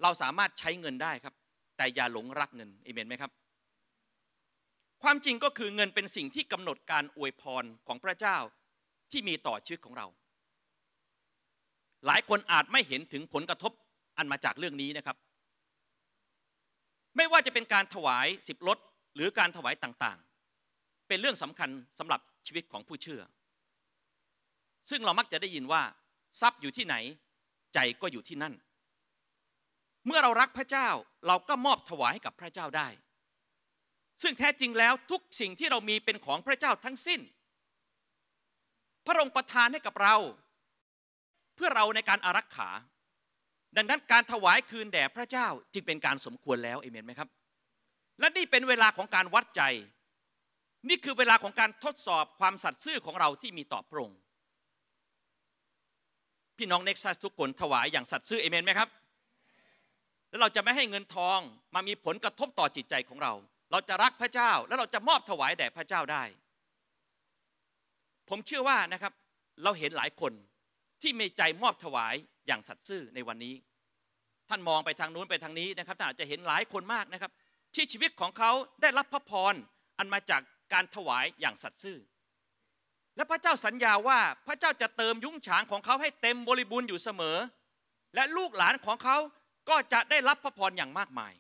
Speaker 1: เราสามารถใช้เงินได้ครับแต่อย่าหลงรักเงินเอเมนไหมครับ ความจริงก็คือเงินเป็นสิ่งที่กำหนดการอวยพรของพระเจ้าที่มีต่อชีวิตของเรา หลายคนอาจไม่เห็นถึงผลกระทบอันมาจากเรื่องนี้นะครับ ไม่ว่าจะเป็นการถวายสิบลดหรือการถวายต่างๆ เป็นเรื่องสำคัญสำหรับชีวิตของผู้เชื่อ ซึ่งเรามักจะได้ยินว่า ทรัพย์อยู่ที่ไหน ใจก็อยู่ที่นั่นเมื่อเรารักพระเจ้าเราก็มอบถวายให้กับพระเจ้าได้ ซึ่งแท้จริงแล้วทุกสิ่งที่เรามีเป็นของพระเจ้าทั้งสิ้น พระองค์ประทานให้กับเรา เพื่อเราในการอารักขาดังนั้นการถวายคืนแด่พระเจ้าจึงเป็นการสมควรแล้วเอเมนไหมครับ และนี่เป็นเวลาของการวัดใจนี่คือเวลาของการทดสอบความสัตย์ซื่อของเราที่มีต่อพระองค์พี่น้องเน็กซัสทุกคนถวายอย่างสัตย์ซื่อเอเมนไหมครับแล้วเราจะไม่ให้เงินทองมามีผลกระทบต่อจิตใจของเรา เราจะรักพระเจ้าแล้วเราจะมอบถวายแด่พระเจ้าได้ ผมเชื่อว่านะครับเราเห็นหลายคนที่มีใจมอบถวายอย่างสัตย์ซื่อในวันนี้ ท่านมองไปทางนู้นไปทางนี้นะครับท่านอาจจะเห็นหลายคนมากนะครับ ที่ชีวิตของเขาได้รับพระพรอันมาจากการถวายอย่างสัตย์ซื่อ และพระเจ้าสัญญาว่าพระเจ้าจะเติมยุ้งฉางของเขาให้เต็มบริบูรณ์อยู่เสมอ และลูกหลานของเขาก็จะได้รับพระพรอย่างมากมาย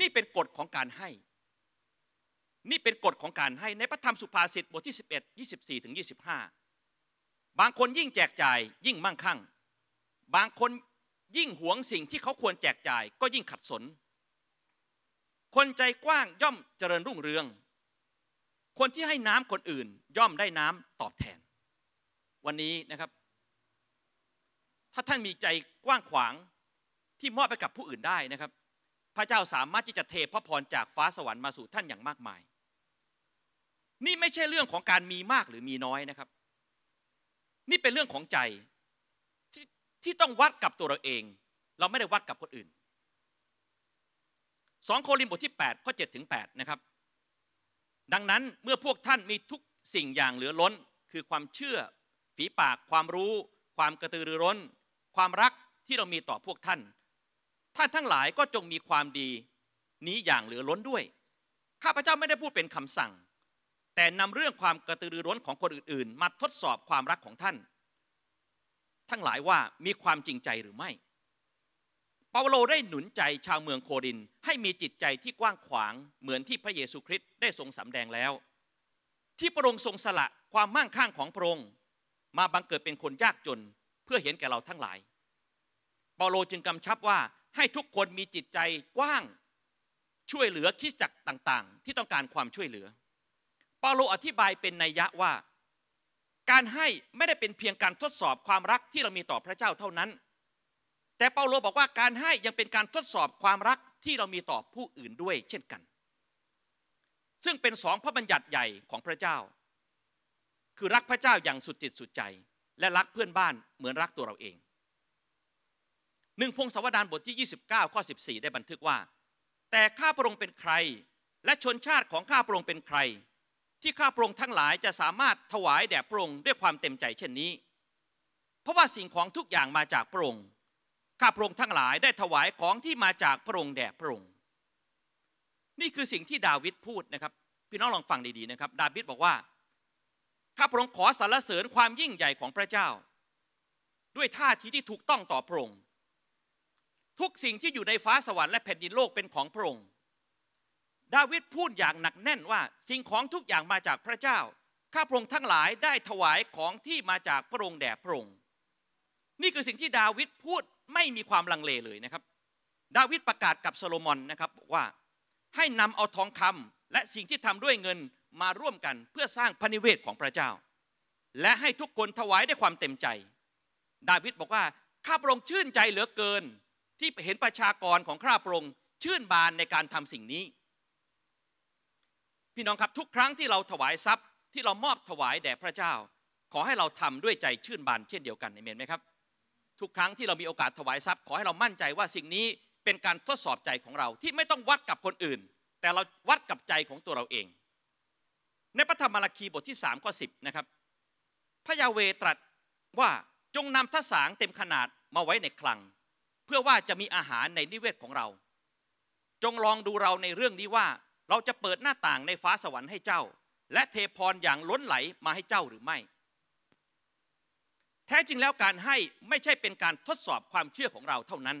Speaker 1: นี่เป็นกฎของการให้ นี่เป็นกฎของการให้ในพระธรรมสุภาษิตบทที่11 24ถึง25 บางคนยิ่งแจกจ่าย ยิ่งมั่งคั่ง บางคนยิ่งหวงสิ่งที่เขาควรแจกจ่ายก็ยิ่งขัดสน คนใจกว้างย่อมเจริญรุ่งเรือง คนที่ให้น้ำคนอื่นย่อมได้น้ำตอบแทน วันนี้นะครับ ถ้าท่านมีใจกว้างขวางที่มอบไปกับผู้อื่นได้นะครับ พระเจ้าสามารถที่จะเทพระพรจากฟ้าสวรรค์มาสู่ท่านอย่างมากมาย นี่ไม่ใช่เรื่องของการมีมากหรือมีน้อยนะครับ นี่เป็นเรื่องของใจทที่ต้องวัดกับตัวเราเอง เราไม่ได้วัดกับคนอื่น 2 โครินธ์บทที่ 8 ข้อ 7 ถึง 8 นะครับ ดังนั้นเมื่อพวกท่านมีทุกสิ่งอย่างเหลือล้น คือความเชื่อ ฝีปาก ความรู้ ความกระตือรือร้น ความรักที่เรามีต่อพวกท่านท่านทั้งหลายก็จงมีความดีนี้อย่างเหลือล้นด้วย ข้าพเจ้าไม่ได้พูดเป็นคำสั่ง แต่นำเรื่องความกระตือรือร้นของคนอื่น ๆ มาทดสอบความรักของท่าน ทั้งหลายว่ามีความจริงใจหรือไม่ เปาโลได้หนุนใจชาวเมืองโครินให้มีจิตใจที่กว้างขวางเหมือนที่พระเยซูคริสต์ได้ทรงสำแดงแล้ว ที่พระองค์ทรงสละความมั่งคั่งของพระองค์ มาบังเกิดเป็นคนยากจนเพื่อเห็นแก่เราทั้งหลาย เปาโลจึงกำชับว่าให้ทุกคนมีจิตใจกว้างช่วยเหลือคิดจักต่างๆ ที่ต้องการความช่วยเหลือเปาโลอธิบายเป็นนัยยะว่า การให้ไม่ได้เป็นเพียงการทดสอบความรักที่เรามีต่อพระเจ้าเท่านั้น แต่เปาโลบอกว่าการให้ยังเป็นการทดสอบความรักที่เรามีต่อผู้อื่นด้วยเช่นกัน ซึ่งเป็นสองพระบัญญัติใหญ่ของพระเจ้า คือรักพระเจ้าอย่างสุดจิตสุดใจ และรักเพื่อนบ้านเหมือนรักตัวเราเองหนึ่งพงศวดานบทที่ 29 ข้อ 14 ได้บันทึกว่า แต่ข้าพระองค์เป็นใครและชนชาติของข้าพระองค์เป็นใคร ที่ข้าพระองค์ทั้งหลายจะสามารถถวายแด่พระองค์ด้วยความเต็มใจเช่นนี้ เพราะว่าสิ่งของทุกอย่างมาจากพระองค์ข้าพระองค์ทั้งหลายได้ถวายของที่มาจากพระองค์แด่พระองค์นี่คือสิ่งที่ดาวิดพูดนะครับ พี่น้องลองฟังดีๆนะครับดาวิดบอกว่า ข้าพระองค์ขอสรรเสริญความยิ่งใหญ่ของพระเจ้า ด้วยท่าทีที่ถูกต้องต่อพระองค์ทุกสิ่งที่อยู่ในฟ้าสวรรค์และแผ่นดินโลกเป็นของพระองค์ ดาวิดพูดอย่างหนักแน่นว่า สิ่งของทุกอย่างมาจากพระเจ้า ข้าพระองค์ทั้งหลายได้ถวายของที่มาจากพระองค์แด่พระองค์ นี่คือสิ่งที่ดาวิดพูดไม่มีความลังเลเลยนะครับ ดาวิดประกาศกับโซโลมอนนะครับว่าให้นำเอาทองคำและสิ่งที่ทำด้วยเงินมาร่วมกันเพื่อสร้างพระนิเวศของพระเจ้า และให้ทุกคนถวายด้วยความเต็มใจ ดาวิดบอกว่าข้าพระองค์ชื่นใจเหลือเกินที่เห็นประชากรของข้าพระองค์ชื่นบานในการทำสิ่งนี้ พี่น้องครับทุกครั้งที่เราถวายทรัพย์ที่เรามอบถวายแด่พระเจ้า ขอให้เราทำด้วยใจชื่นบานเช่นเดียวกันเเมนไหมครับทุกครั้งที่เรามีโอกาสถวายทรัพย์ ขอให้เรามั่นใจว่าสิ่งนี้เป็นการทดสอบใจของเรา ที่ไม่ต้องวัดกับคนอื่น แต่เราวัดกับใจของตัวเราเอง ในพระธรรมมาราคีบทที่3ข้อ10นะครับพระยาเวตรัสว่าจงนำทสางเต็มขนาดมาไว้ในคลังพื่อว่าจะมีอาหารในนิเวศของเรา จงลองดูเราในเรื่องนี้ว่า เราจะเปิดหน้าต่างในฟ้าสวรรค์ให้เจ้า และเทพรอย่างล้นไหลมาให้เจ้าหรือไม่ แท้จริงแล้วการให้ไม่ใช่เป็นการทดสอบความเชื่อของเราเท่านั้น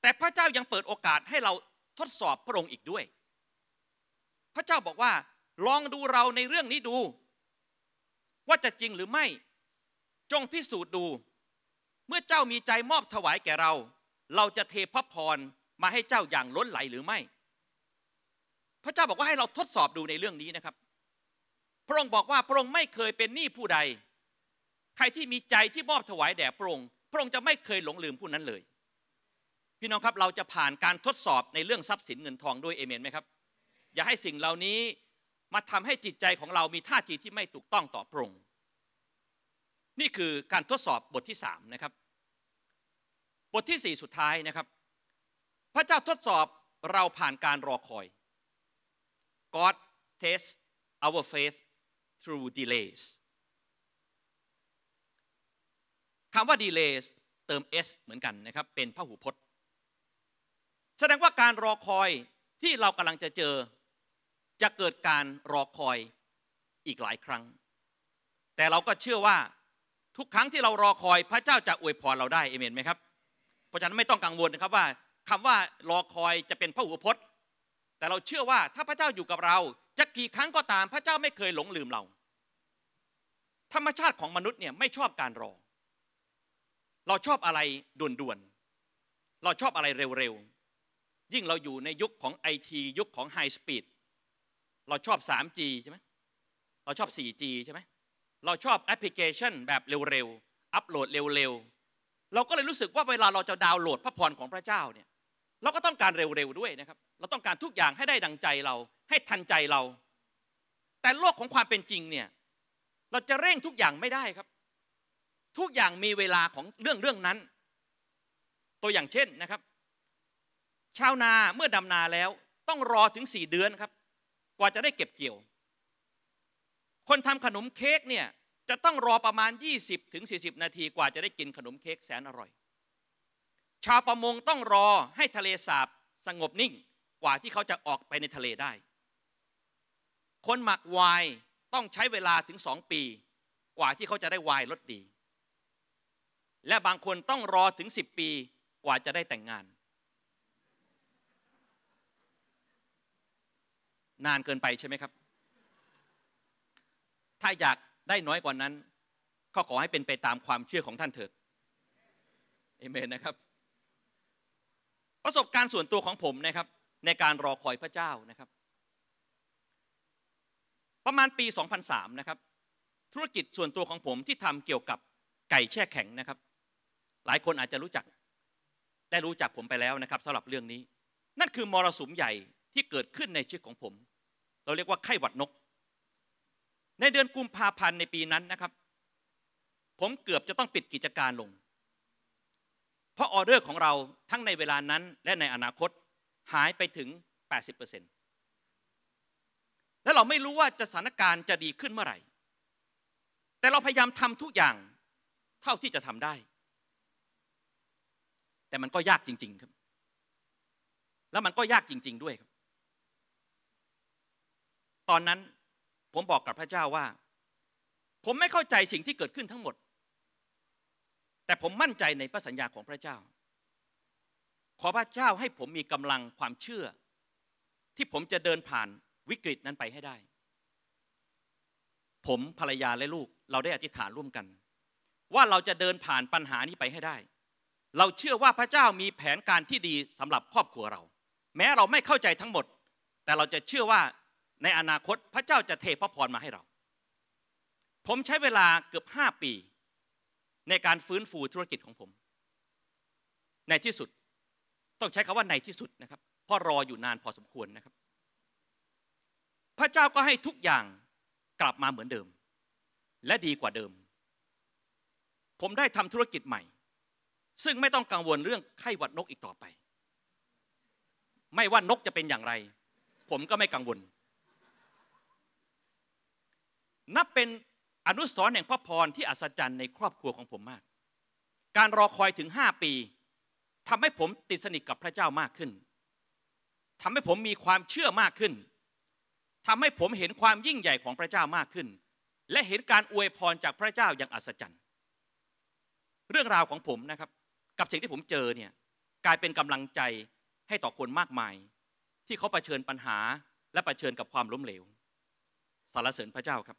Speaker 1: แต่พระเจ้ายังเปิดโอกาสให้เราทดสอบพระองค์อีกด้วย พระเจ้าบอกว่าลองดูเราในเรื่องนี้ดู ว่าจะจริงหรือไม่ จงพิสูจน์ดูเมื่อเจ้ามีใจมอบถวายแก่เรา เราจะเทพระพรมาให้เจ้าอย่างล้นไหลหรือไม่ พระเจ้าบอกว่าให้เราทดสอบดูในเรื่องนี้นะครับ พระองค์บอกว่าพระองค์ไม่เคยเป็นหนี้ผู้ใด ใครที่มีใจที่มอบถวายแด่พระองค์พระองค์จะไม่เคยหลงลืมผู้นั้นเลย พี่น้องครับเราจะผ่านการทดสอบในเรื่องทรัพย์สินเงินทองด้วย เอเมนไหมครับ อย่าให้สิ่งเหล่านี้มาทำให้จิตใจของเรามีท่าทีที่ไม่ถูกต้องต่อพระองค์นี่คือการทดสอบบทที่3นะครับบทที่ 4 สุดท้ายนะครับ พระเจ้าทดสอบเราผ่านการรอคอย God tests our faith through delays คำว่า delays เติม s เหมือนกันนะครับเป็นพหูพจน์ แสดงว่าการรอคอยที่เรากำลังจะเจอ จะเกิดการรอคอยอีกหลายครั้ง แต่เราก็เชื่อว่าทุกครั้งที่เรารอคอยพระเจ้าจะอวยพรเราได้เอเมนไหมครับเพราะฉะนั้นไม่ต้องกังวลนะครับว่า คำว่ารอคอยจะเป็นพระหัวพจน์ แต่เราเชื่อว่าถ้าพระเจ้าอยู่กับเราจะกี่ครั้งก็ตามพระเจ้าไม่เคยหลงลืมเรา ธรรมชาติของมนุษย์เนี่ยไม่ชอบการรอเราชอบอะไรด่วนๆ เราชอบอะไรเร็วๆ ยิ่งเราอยู่ในยุคของไอทียุคของไฮสปีดเราชอบ 3G ใช่ไหมเราชอบ 4G ใช่ไหมเราชอบแอปพลิเคชันแบบเร็วๆ อัปโหลดเร็วๆ เราก็เลยรู้สึกว่าเวลาเราจะดาวน์โหลดพระพรของพระเจ้าเนี่ยเราก็ต้องการเร็วๆด้วยนะครับเราต้องการทุกอย่างให้ได้ดังใจเรา ให้ทันใจเรา แต่โลกของความเป็นจริงเนี่ยเราจะเร่งทุกอย่างไม่ได้ครับ ทุกอย่างมีเวลาของเรื่องเรื่องนั้น ตัวอย่างเช่นนะครับ ชาวนาเมื่อดำนาแล้วต้องรอถึงสี่เดือนครับกว่าจะได้เก็บเกี่ยวคนทำขนมเค้กเนี่ยจะต้องรอประมาณ 20ถึง40 นาทีกว่าจะได้กินขนมเค้กแสนอร่อย ชาวประมงต้องรอให้ทะเลสาบสงบนิ่งกว่าที่เขาจะออกไปในทะเลได้ คนหมักไวน์ต้องใช้เวลาถึงสองปี กว่าที่เขาจะได้ไวน์รสดี และบางคนต้องรอถึง 10 ปีกว่าจะได้แต่งงาน นานเกินไปใช่ไหมครับถ้าอยากได้น้อยกว่านั้นก็ขอให้เป็นไปตามความเชื่อของท่านเถิดเอเมนนะครับ ประสบการณ์ส่วนตัวของผมนะครับ ในการรอคอยพระเจ้านะครับ ประมาณปี2003นะครับ ธุรกิจส่วนตัวของผมที่ทำเกี่ยวกับไก่แช่แข็งนะครับ หลายคนอาจจะรู้จัก ได้รู้จักผมไปแล้วนะครับสำหรับเรื่องนี้ นั่นคือมรสุมใหญ่ที่เกิดขึ้นในชีวิตของผม เราเรียกว่าไข้หวัดนกในเดือนกุมภาพันธ์ในปีนั้นนะครับ ผมเกือบจะต้องปิดกิจการลง เพราะออเดอร์ของเราทั้งในเวลานั้น และในอนาคตหายไปถึง 80%แล้วเราไม่รู้ว่าจะสถานการณ์จะดีขึ้นเมื่อไหร่ แต่เราพยายามทำทุกอย่างเท่าที่จะทำได้ แต่มันก็ยากจริง ๆครับ แล้วมันก็ยากจริงๆด้วยครับ ตอนนั้นผมบอกกับพระเจ้าว่า ผมไม่เข้าใจสิ่งที่เกิดขึ้นทั้งหมด แต่ผมมั่นใจในพระสัญญาของพระเจ้า ขอพระเจ้าให้ผมมีกำลังความเชื่อที่ผมจะเดินผ่านวิกฤตนั้นไปให้ได้ ผมภรรยาและลูก เราได้อธิษฐานร่วมกัน ว่าเราจะเดินผ่านปัญหานี้ไปให้ได้ เราเชื่อว่าพระเจ้ามีแผนการที่ดีสำหรับครอบครัวเรา แม้เราไม่เข้าใจทั้งหมด แต่เราจะเชื่อว่าในอนาคตพระเจ้าจะเทพระพรมาให้เรา ผมใช้เวลาเกือบห้าปีในการฟื้นฟูธุรกิจของผม ในที่สุด ต้องใช้คาว่าในที่สุดนะครับเพราะรออยู่นานพอสมควรนะครับ พระเจ้าก็ให้ทุกอย่างกลับมาเหมือนเดิม และดีกว่าเดิม ผมได้ทำธุรกิจใหม่ ซึ่งไม่ต้องกังวลเรื่องไข้หวัดนกอีกต่อไป ไม่ว่านกจะเป็นอย่างไร ผมก็ไม่กังวลนับเป็นอนุสรณ์แห่งพระพรที่อัศจรรย์ในครอบครัวของผมมาก การรอคอยถึงห้าปี ทำให้ผมติดสนิทกับพระเจ้ามากขึ้น ทำให้ผมมีความเชื่อมากขึ้น ทำให้ผมเห็นความยิ่งใหญ่ของพระเจ้ามากขึ้น และเห็นการอวยพรจากพระเจ้าอย่างอัศจรรย์ เรื่องราวของผมนะครับกับสิ่งที่ผมเจอเนี่ยกลายเป็นกำลังใจให้ต่อคนมากมาย ที่เขาเผชิญปัญหาและเผชิญกับความล้มเหลวสารเสริญพระเจ้าครับ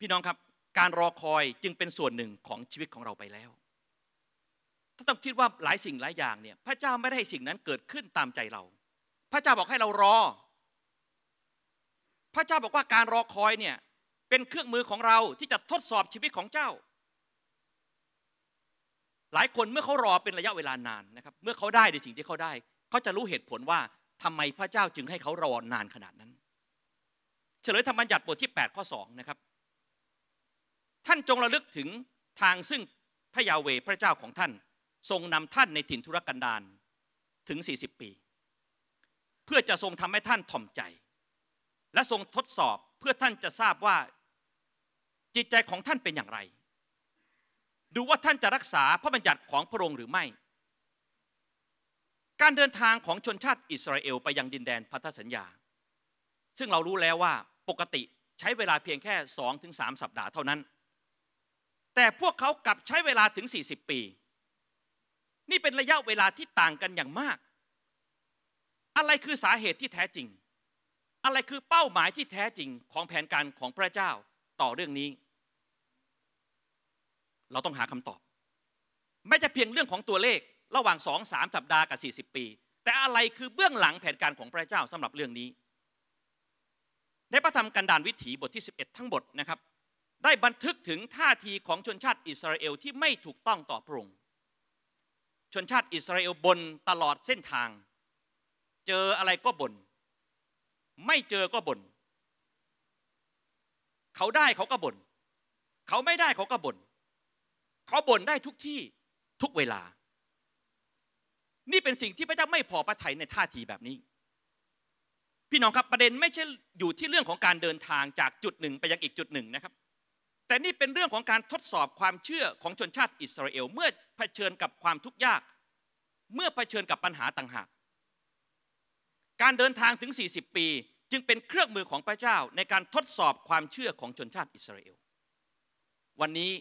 Speaker 1: พี่น้องครับการรอคอยจึงเป็นส่วนหนึ่งของชีวิตของเราไปแล้ว ถ้าต้องคิดว่าหลายสิ่งหลายอย่างเนี่ย พระเจ้าไม่ได้ให้สิ่งนั้นเกิดขึ้นตามใจเรา พระเจ้าบอกให้เรารอ พระเจ้าบอกว่าการรอคอยเนี่ยเป็นเครื่องมือของเราที่จะทดสอบชีวิตของเจ้า หลายคนเมื่อเขารอเป็นระยะเวลานานนะครับเมื่อเขาได้ในสิ่งที่เขาได้เขาจะรู้เหตุผลว่าทำไมพระเจ้าจึงให้เขารอนานขนาดนั้น เฉลยธรรมบัญญัติบทที่ 8ข้อ2นะครับท่านจงระลึกถึงทางซึ่งพระยาเวพระเจ้าของท่าน ทรงนำท่านในถิ่นทุรกันดารถึง 40 ปี เพื่อจะทรงทำให้ท่านถ่อมใจ และทรงทดสอบเพื่อท่านจะทราบว่าจิตใจของท่านเป็นอย่างไร ดูว่าท่านจะรักษาพระบัญญัติของพระองค์หรือไม่ การเดินทางของชนชาติอิสราเอลไปยังดินแดนพันธสัญญา ซึ่งเรารู้แล้วว่าปกติใช้เวลาเพียงแค่2-3ถึงสัปดาห์เท่านั้นแต่พวกเขากลับใช้เวลาถึง 40 ปี นี่เป็นระยะเวลาที่ต่างกันอย่างมาก อะไรคือสาเหตุที่แท้จริง อะไรคือเป้าหมายที่แท้จริงของแผนการของพระเจ้าต่อเรื่องนี้ เราต้องหาคำตอบ ไม่จะเพียงเรื่องของตัวเลขระหว่างสองสามสัปดาห์กับ 40 ปี แต่อะไรคือเบื้องหลังแผนการของพระเจ้าสำหรับเรื่องนี้ ในพระธรรมกันดานวิถีบทที่ 11 ทั้งบทนะครับได้บันทึกถึงท่าทีของชนชาติอิสราเอลที่ไม่ถูกต้องต่อพระองค์ชนชาติอิสราเอลบนตลอดเส้นทาง เจออะไรก็บน่น ไม่เจอก็บน่น เขาได้เขาก็บน่น เขาไม่ได้เขาก็บน่น เขาบ่นได้ทุกที่ทุกเวลา นี่เป็นสิ่งที่พระเจ้าไม่พอพระทัยในท่าทีแบบนี้ พี่น้องครับประเด็นไม่ใช่อยู่ที่เรื่องของการเดินทางจากจุดหนึ่งไปยังอีกจุดหนึ่งนะครับแต่นี่เป็นเรื่องของการทดสอบความเชื่อของชนชาติอิสราเอลเมื่อเผชิญกับความทุกข์ยาก เมื่อเผชิญกับปัญหาต่างหากการเดินทางถึง 40 ปี จึงเป็นเครื่องมือของพระเจ้าในการทดสอบความเชื่อของชนชาติอิสราเอลวันนี้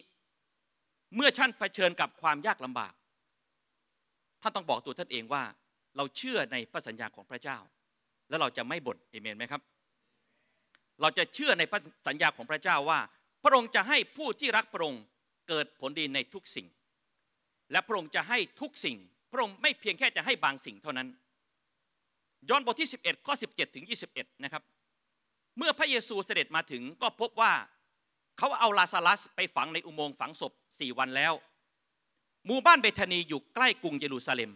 Speaker 1: เมื่อท่านเผชิญกับความยากลำบากท่านต้องบอกตัวท่านเองว่า เราเชื่อในพระสัญญาของพระเจ้า แล้วเราจะไม่บน่นเอเมนไหมครับ เราจะเชื่อในพระสัญญาของพระเจ้าว่าพระองค์จะให้ผู้ที่รักพระองค์เกิดผลดีในทุกสิ่ง และพระองค์จะให้ทุกสิ่ง พระองค์ไม่เพียงแค่จะให้บางสิ่งเท่านั้น ยอห์นบทที่ 11 ข้อ 17 ถึง 21 นะครับ เมื่อพระเยซูเสด็จมาถึงก็พบว่าเขาเอาลาซาลัสไปฝังในอุโมงค์ฝังศพสี่วันแล้ว หมู่บ้านเบธานีอยู่ใกล้กรุงเยรูซาเล็ม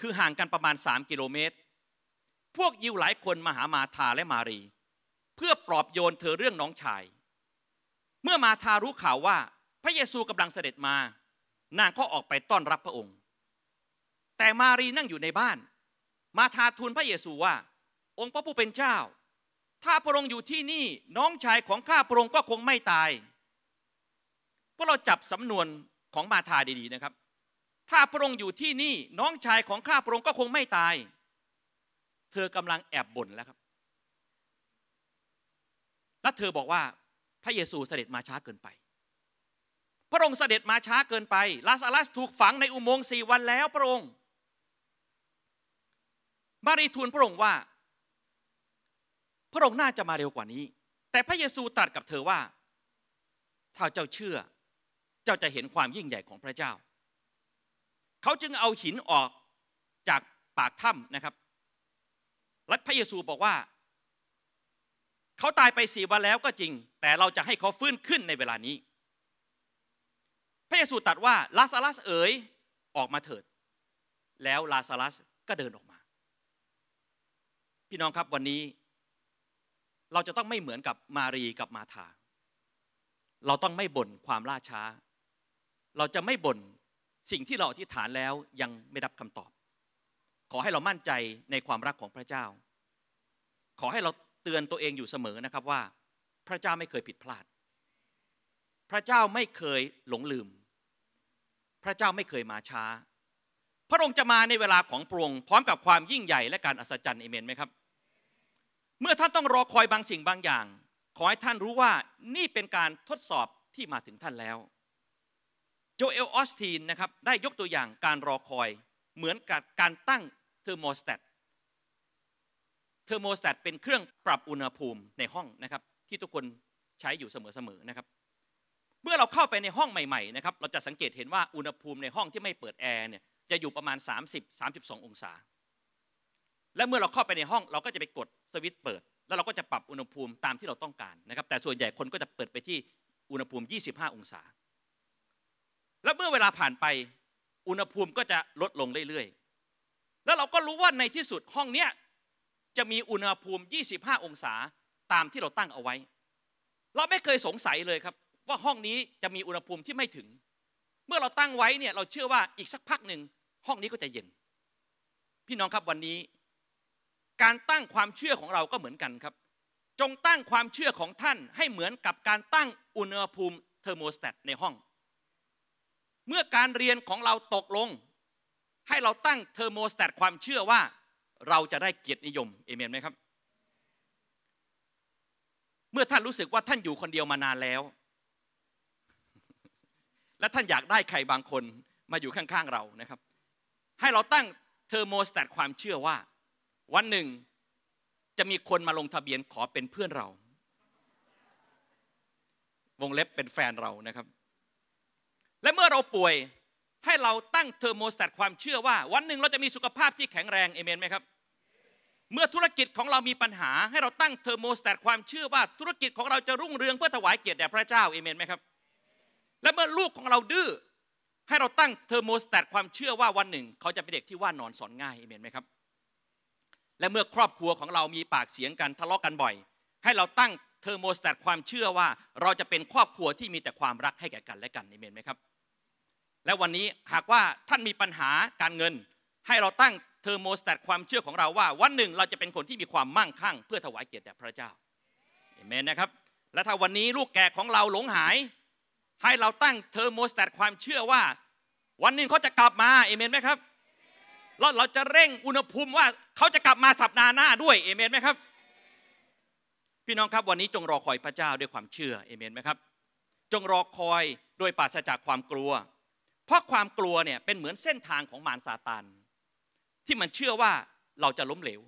Speaker 1: คือห่างกันประมาณ 3 กิโลเมตร พวกยิวหลายคนมาหามาธาและมารี เพื่อปลอบโยนเธอเรื่องน้องชายเมื่อมาทารู้ข่าวว่าพระเยซูกำลังเสด็จมานางก็ออกไปต้อนรับพระองค์ แต่มารีนั่งอยู่ในบ้าน มาทาทูลพระเยซูว่า องค์พระผู้เป็นเจ้า ถ้าพระองค์อยู่ที่นี่น้องชายของข้าพระองค์ก็คงไม่ตายพวกเราจับสำนวนของมาทาดีๆนะครับ ถ้าพระองค์อยู่ที่นี่น้องชายของข้าพระองค์ก็คงไม่ตาย เธอกำลังแอบบ่นแล้วครับ และเธอบอกว่าพระเยซูเสด็จมาช้าเกินไป พระองค์เสด็จมาช้าเกินไป ลาซาลัสถูกฝังในอุโมงค์สี่วันแล้ว พระองค์ มารีทูลพระองค์ว่า พระองค์น่าจะมาเร็วกว่านี้ แต่พระเยซูตรัสกับเธอว่า ถ้าเจ้าเชื่อ เจ้าจะเห็นความยิ่งใหญ่ของพระเจ้า เขาจึงเอาหินออกจากปากถ้ำนะครับ และพระเยซูบอกว่าเขาตายไปสี่วันแล้วก็จริง แต่เราจะให้เขาฟื้นขึ้นในเวลานี้ พระเยซูตรัสว่าลาซาลัสเอ๋ยออกมาเถิด แล้วลาซาลัสก็เดินออกมา พี่น้องครับวันนี้ เราจะต้องไม่เหมือนกับมารีกับมาธา เราต้องไม่บ่นความล่าช้า เราจะไม่บ่นสิ่งที่เราอธิษฐานแล้วยังไม่รับคำตอบ ขอให้เรามั่นใจในความรักของพระเจ้า ขอให้เราเตือนตัวเองอยู่เสมอนะครับว่า พระเจ้าไม่เคยผิดพลาด พระเจ้าไม่เคยหลงลืม พระเจ้าไม่เคยมาช้า พระองค์จะมาในเวลาของปรองพร้อมกับความยิ่งใหญ่และการอัศจรรย์เอเมนไหมครับ เมื่อท่านต้องรอคอยบางสิ่งบางอย่าง ขอให้ท่านรู้ว่านี่เป็นการทดสอบที่มาถึงท่านแล้ว โจเอลออสตินนะครับได้ยกตัวอย่างการรอคอยเหมือนกับการตั้งเทอร์โมสแตทเทอร์โมสแตตเป็นเครื่องปรับอุณหภูมิในห้องนะครับที่ทุกคนใช้อยู่เสมอๆนะครับเมื่อเราเข้าไปในห้องใหม่ๆนะครับเราจะสังเกตเห็นว่าอุณหภูมิในห้องที่ไม่เปิดแอร์เนี่ยจะอยู่ประมาณ 30-32 องศา และเมื่อเราเข้าไปในห้องเราก็จะไปกดสวิตช์เปิด แล้วเราก็จะปรับอุณหภูมิตามที่เราต้องการนะครับแต่ส่วนใหญ่คนก็จะเปิดไปที่อุณหภูมิ 25 องศา และเมื่อเวลาผ่านไปอุณหภูมิก็จะลดลงเรื่อย ๆ แล้วเราก็รู้ว่าในที่สุดห้องเนี้ยจะมีอุณหภูมิ 25 องศาตามที่เราตั้งเอาไว้ เราไม่เคยสงสัยเลยครับ ว่าห้องนี้จะมีอุณหภูมิที่ไม่ถึง เมื่อเราตั้งไว้เนี่ยเราเชื่อว่าอีกสักพักหนึ่งห้องนี้ก็จะเย็น พี่น้องครับวันนี้ การตั้งความเชื่อของเราก็เหมือนกันครับ จงตั้งความเชื่อของท่านให้เหมือนกับการตั้งอุณหภูมิเทอร์โมสแตทในห้อง เมื่อการเรียนของเราตกลง ให้เราตั้งเทอร์โมสแตทความเชื่อว่าเราจะได้เกียรตินิยมเอเมนไหมครับ เมื่อท่านรู้สึกว่าท่านอยู่คนเดียวมานานแล้ว และท่านอยากได้ใครบางคนมาอยู่ข้างๆ เรานะครับ ให้เราตั้งเทอร์โมสแตทความเชื่อว่า วันหนึ่งจะมีคนมาลงทะเบียนขอเป็นเพื่อนเรา วงเล็บเป็นแฟนเรานะครับ และเมื่อเราป่วยให้เราตั้งเทอร์โมสแตทความเชื่อว่า วันหนึ่ง เราจะมีสุขภาพที่แข็งแรงเอเมนไหมครับเมื่อธุรกิจของเรามีปัญหา ให้เราตั้งเทอร์โมสแตทความเชื่อว่า ธุรกิจของเราจะรุ่งเรืองเพื่อถวายเกียรติแด่พระเจ้าเอเมนไหมครับ และเมื่อลูกของเราดื้อให้เราตั้งเทอร์โมสแตทความเชื่อว่าวันหนึ่ง เขาจะเป็นเด็กที่ว่านอนสอนง่ายเอเมนไหมครับ และเมื่อครอบครัวของเรามีปากเสียงกันทะเลาะกันบ่อย ให้เราตั้งเทอร์โมสแตทความเชื่อว่าเราจะเป็นครอบครัวที่มีแต่ความรักให้แก่กันและกันเอเมนไหมครับ และวันนี้หากว่าท่านมีปัญหาการเงินให้เราตั้งเทอร์โมสแตทความเชื่อของเราว่า วันหนึ่งเราจะเป็นคนที่มีความมั่งคั่ง เพื่อถวายเกียรติแด่พระเจ้าเอเมนนะครับ และถ้าวันนี้ลูกแก่ของเราหลงหาย ให้เราตั้งเทอร์โมสแตทความเชื่อว่า วันหนึ่งเขาจะกลับมาเอเมนไหมครับ เราเราจะเร่งอุณหภูมิว่า เขาจะกลับมาสัปดาห์หน้าด้วยเอเมนไหมครับ พี่น้องครับวันนี้จงรอคอยพระเจ้าด้วยความเชื่อเอเมนไหมครับ จงรอคอยโดยปราศจากความกลัว เพราะความกลัวเนี่ยเป็นเหมือนเส้นทางของมารซาตานที่มันเชื่อว่าเราจะล้มเหลว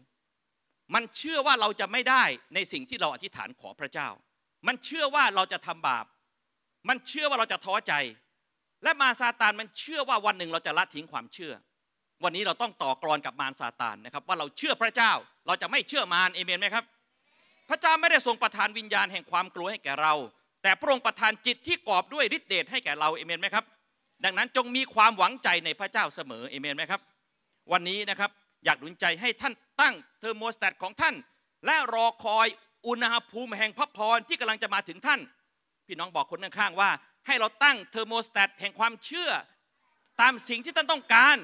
Speaker 1: มันเชื่อว่าเราจะไม่ได้ในสิ่งที่เราอธิษฐานขอพระเจ้า มันเชื่อว่าเราจะทำบาป มันเชื่อว่าเราจะท้อใจ และมาซาตานมันเชื่อว่าวันหนึ่งเราจะละทิ้งความเชื่อ วันนี้เราต้องต่อกรอนกับมารซาตานนะครับ ว่าเราเชื่อพระเจ้าเราจะไม่เชื่อมารเอเมนไหมครับ พระเจ้าไม่ได้ทรงประทานวิญญาณแห่งความกลัวให้แก่เรา แต่พระองค์ประทานจิตที่กอบด้วยฤทธิเดชให้แก่เราเอเมนไหมครับ ดังนั้นจงมีความหวังใจในพระเจ้าเสมอเอเมนไหมครับวันนี้นะครับอยากหนุนใจให้ท่านตั้งเทอร์โมสแตตของท่าน และรอคอยอุณหภูมิแห่งพระพรที่กำลังจะมาถึงท่านพี่น้องบอกคนข้างๆว่า ให้เราตั้งเทอร์โมสแตตแห่งความเชื่อตามสิ่งที่ท่านต้องการ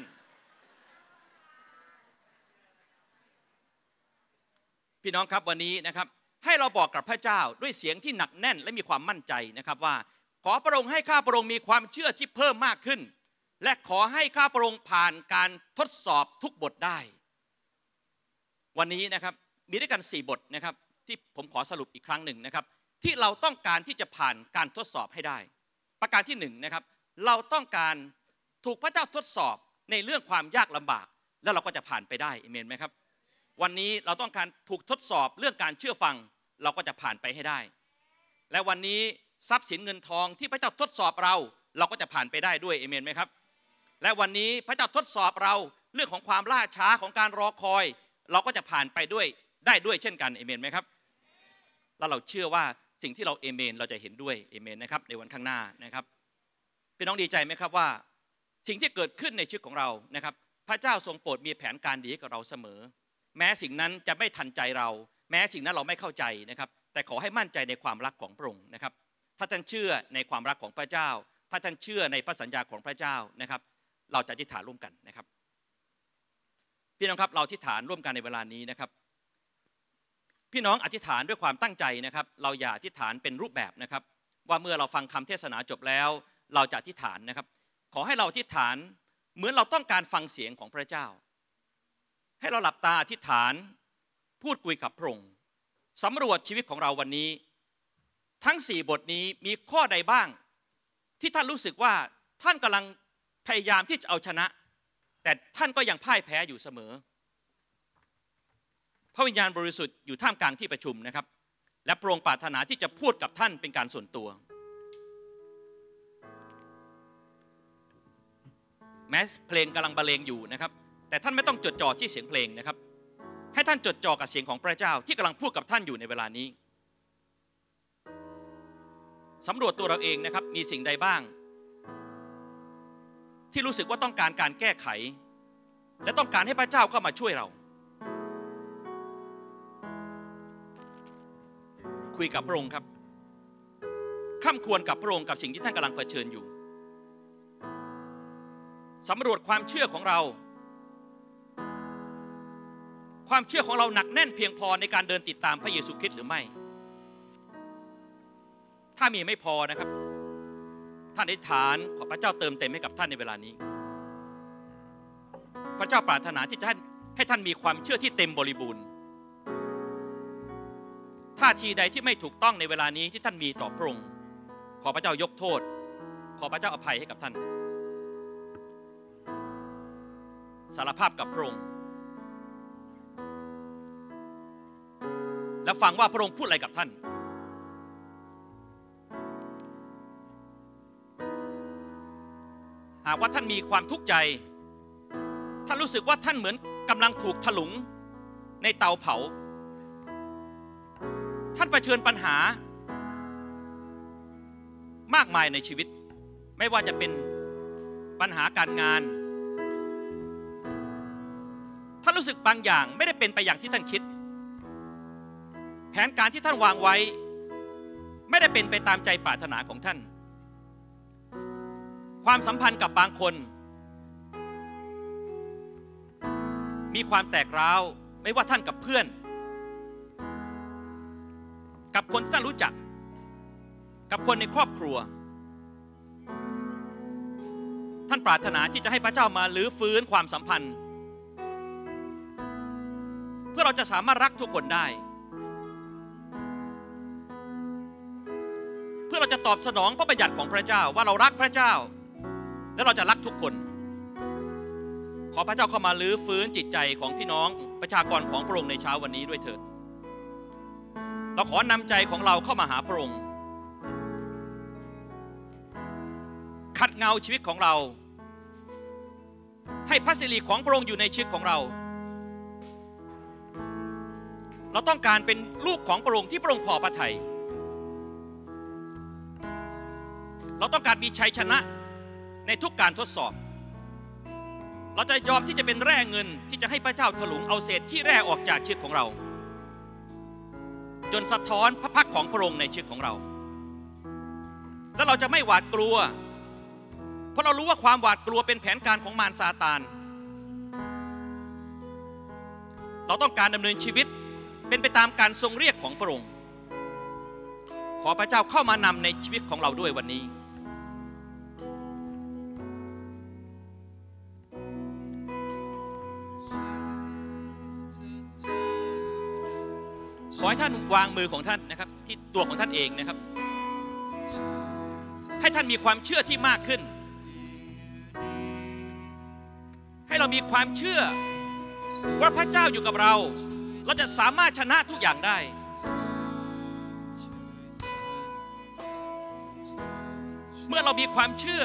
Speaker 1: พี่น้องครับวันนี้นะครับให้เราบอกกับพระเจ้าด้วยเสียงที่หนักแน่นและมีความมั่นใจนะครับว่า ขอพระองค์ให้ข้าพระองค์มีความเชื่อที่เพิ่มมากขึ้นและขอให้ข้าพระองค์ผ่านการทดสอบทุกบทได้ วันนี้นะครับมีด้วยกัน 4 บทนะครับที่ผมขอสรุปอีกครั้งหนึ่งนะครับที่เราต้องการที่จะผ่านการทดสอบให้ได้ ประการที่1นนะครับเราต้องการถูกพระเจ้าทดสอบในเรื่องความยากลำบาก แล้วเราก็จะผ่านไปได้เอเมนไหมครับ วันนี้เราต้องการถูกทดสอบเรื่องการเชื่อฟัง เราก็จะผ่านไปให้ได้ และวันนี้ทรัพย์สินเงินทองที่พระเจ้าทดสอบเรา เราก็จะผ่านไปได้ด้วยเอเมนไหมครับและวันนี้พระเจ้าทดสอบเราเรื่องของความล่าช้าของการรอคอย เราก็จะผ่านไปด้วยได้ด้วยเช่นกันเอเมนไหมครับ แล้วเราเชื่อว่าสิ่งที่เราเอเมนเราจะเห็นด้วยเอเมนนะครับ ในวันข้างหน้านะครับพี่น้องดีใจไหมครับว่า สิ่งที่เกิดขึ้นในชีวิตของเรานะครับ พระเจ้าทรงโปรดมีแผนการดีกับเราเสมอ แม้สิ่งนั้นจะไม่ทันใจเรา แม้สิ่งนั้นเราไม่เข้าใจนะครับ แต่ขอให้มั่นใจในความรักของพระองค์นะครับ ถ้าท่านเชื่อในความรักของพระเจ้า ถ้าท่านเชื่อในพระสัญญาของพระเจ้านะครับเราจะอธิษฐานร่วมกันนะครับ พี่น้องครับเราอธิษฐานร่วมกันในเวลานี้นะครับ พี่น้องอธิษฐานด้วยความตั้งใจนะครับเราอย่าอธิษฐานเป็นรูปแบบนะครับว่าเมื่อเราฟังคำเทศนาจบแล้ว เราจะอธิษฐานนะครับ ขอให้เราอธิษฐานเหมือนเราต้องการฟังเสียงของพระเจ้า ให้เราหลับตาอธิษฐานพูดคุยกับพระองค์สำรวจชีวิตของเราวันนี้ทั้ง 4 บทนี้มีข้อใดบ้างที่ท่านรู้สึกว่าท่านกำลังพยายามที่จะเอาชนะ แต่ท่านก็ยังพ่ายแพ้อยู่เสมอพระวิญญาณบริสุทธิ์อยู่ท่ามกลางที่ประชุมนะครับและพระองค์ปรารถนาที่จะพูดกับท่านเป็นการส่วนตัวแม้เพลงกำลังบรรเลงอยู่นะครับแต่ท่านไม่ต้องจดจ่อที่เสียงเพลงนะครับ ให้ท่านจดจ่อกับเสียงของพระเจ้าที่กำลังพูดกับท่านอยู่ในเวลานี้สำรวจตัวเราเองนะครับมีสิ่งใดบ้างที่รู้สึกว่าต้องการการแก้ไข และต้องการให้พระเจ้าเข้ามาช่วยเรา คุยกับพระองค์ครับค้าำควรกับพระองค์กับสิ่งที่ท่านกำลังเผชิญอยู่สำรวจความเชื่อของเรา ความเชื่อของเรา หนักแน่นเพียงพอในการเดินติดตามพระเยซูคริสต์หรือไม่ถ้ามีไม่พอนะครับท่านอธิษฐานขอพระเจ้าเติมเต็มให้กับท่านในเวลานี้ พระเจ้าปรารถนาที่จะให้ท่านมีความเชื่อที่เต็มบริบูรณ์ท่าทีใดที่ไม่ถูกต้องในเวลานี้ที่ท่านมีต่อพระองค์ ขอพระเจ้ายกโทษ ขอพระเจ้าอภัยให้กับท่าน สารภาพกับพระองค์ และฟังว่าพระองค์พูดอะไรกับท่านหากว่าท่านมีความทุกข์ใจท่านรู้สึกว่าท่านเหมือนกำลังถูกถลุงในเตาเผา ท่านเผชิญปัญหา มากมายในชีวิต ไม่ว่าจะเป็นปัญหาการงาน ท่านรู้สึกบางอย่างไม่ได้เป็นไปอย่างที่ท่านคิด แผนการที่ท่านวางไว้ ไม่ได้เป็นไปตามใจปรารถนาของท่านความสัมพันธ์กับบางคน มีความแตกร้าวไม่ว่าท่านกับเพื่อน กับคนที่ท่านรู้จัก กับคนในครอบครัว ท่านปรารถนาที่จะให้พระเจ้ามาหรือฟื้นความสัมพันธ์ เพื่อเราจะสามารถรักทุกคนได้ เพื่อเราจะตอบสนองพระบัญญัติของพระเจ้าว่าเรารักพระเจ้าและเราจะรักทุกคน ขอพระเจ้าเข้ามาลื้อฟื้นจิตใจของพี่น้องประชากรของพระองค์ในเช้าวันนี้ด้วยเถิด เราขอนำใจของเราเข้ามาหาพระองค์ขัดเงาชีวิตของเรา ให้พระสิริของพระองค์อยู่ในชีวิตของเรา เราต้องการเป็นลูกของพระองค์ที่พระองค์พอพระทยัยเราต้องการมีชัยชนะในทุกการทดสอบ เราจะยอมที่จะเป็นแร่เงินที่จะให้พระเจ้าถลุงเอาเศษที่แร่ออกจากชีวิตของเรา จนสะท้อนพระพักของพระองค์ในชีวิตของเรา และเราจะไม่หวาดกลัว เพราะเรารู้ว่าความหวาดกลัวเป็นแผนการของมารซาตาน เราต้องการดำเนินชีวิตเป็นไปตามการทรงเรียกของพระองค์ ขอพระเจ้าเข้ามานำในชีวิตของเราด้วยวันนี้ขอให้ท่านวางมือของท่านนะครับ ที่ตัวของท่านเองนะครับ ให้ท่านมีความเชื่อที่มากขึ้น ให้เรามีความเชื่อว่าพระเจ้าอยู่กับเรา เราจะสามารถชนะทุกอย่างได้ เมื่อเรามีความเชื่อ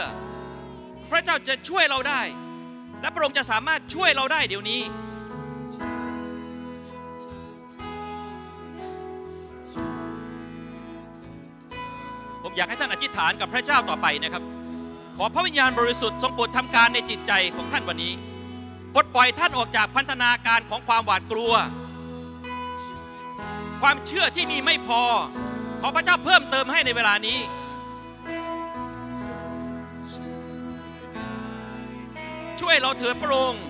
Speaker 1: พระเจ้าจะช่วยเราได้ และพระองค์จะสามารถช่วยเราได้เดี๋ยวนี้มอยากให้ท่านอธิษฐานกับพระเจ้าต่อไปนะครับ ขอพระวิญญาณบริสุทธิ์ทรงโปรดทำการในจิตใจของท่านวันนี้ปลดปล่อยท่านออกจากพันธนาการของความหวาดกลัว ความเชื่อที่มีไม่พอ ขอพระเจ้าเพิ่มเติมให้ในเวลานี้ ช่วยเราเถิดพระองค์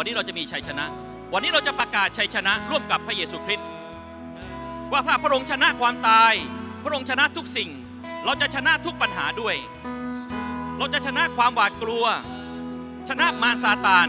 Speaker 1: วันนี้เราจะมีชัยชนะ วันนี้เราจะประกาศชัยชนะร่วมกับพระเยซูคริสต์ว่าพระองค์ชนะความตาย พระองค์ชนะทุกสิ่ง เราจะชนะทุกปัญหาด้วย เราจะชนะความหวาดกลัว ชนะมารซาตาน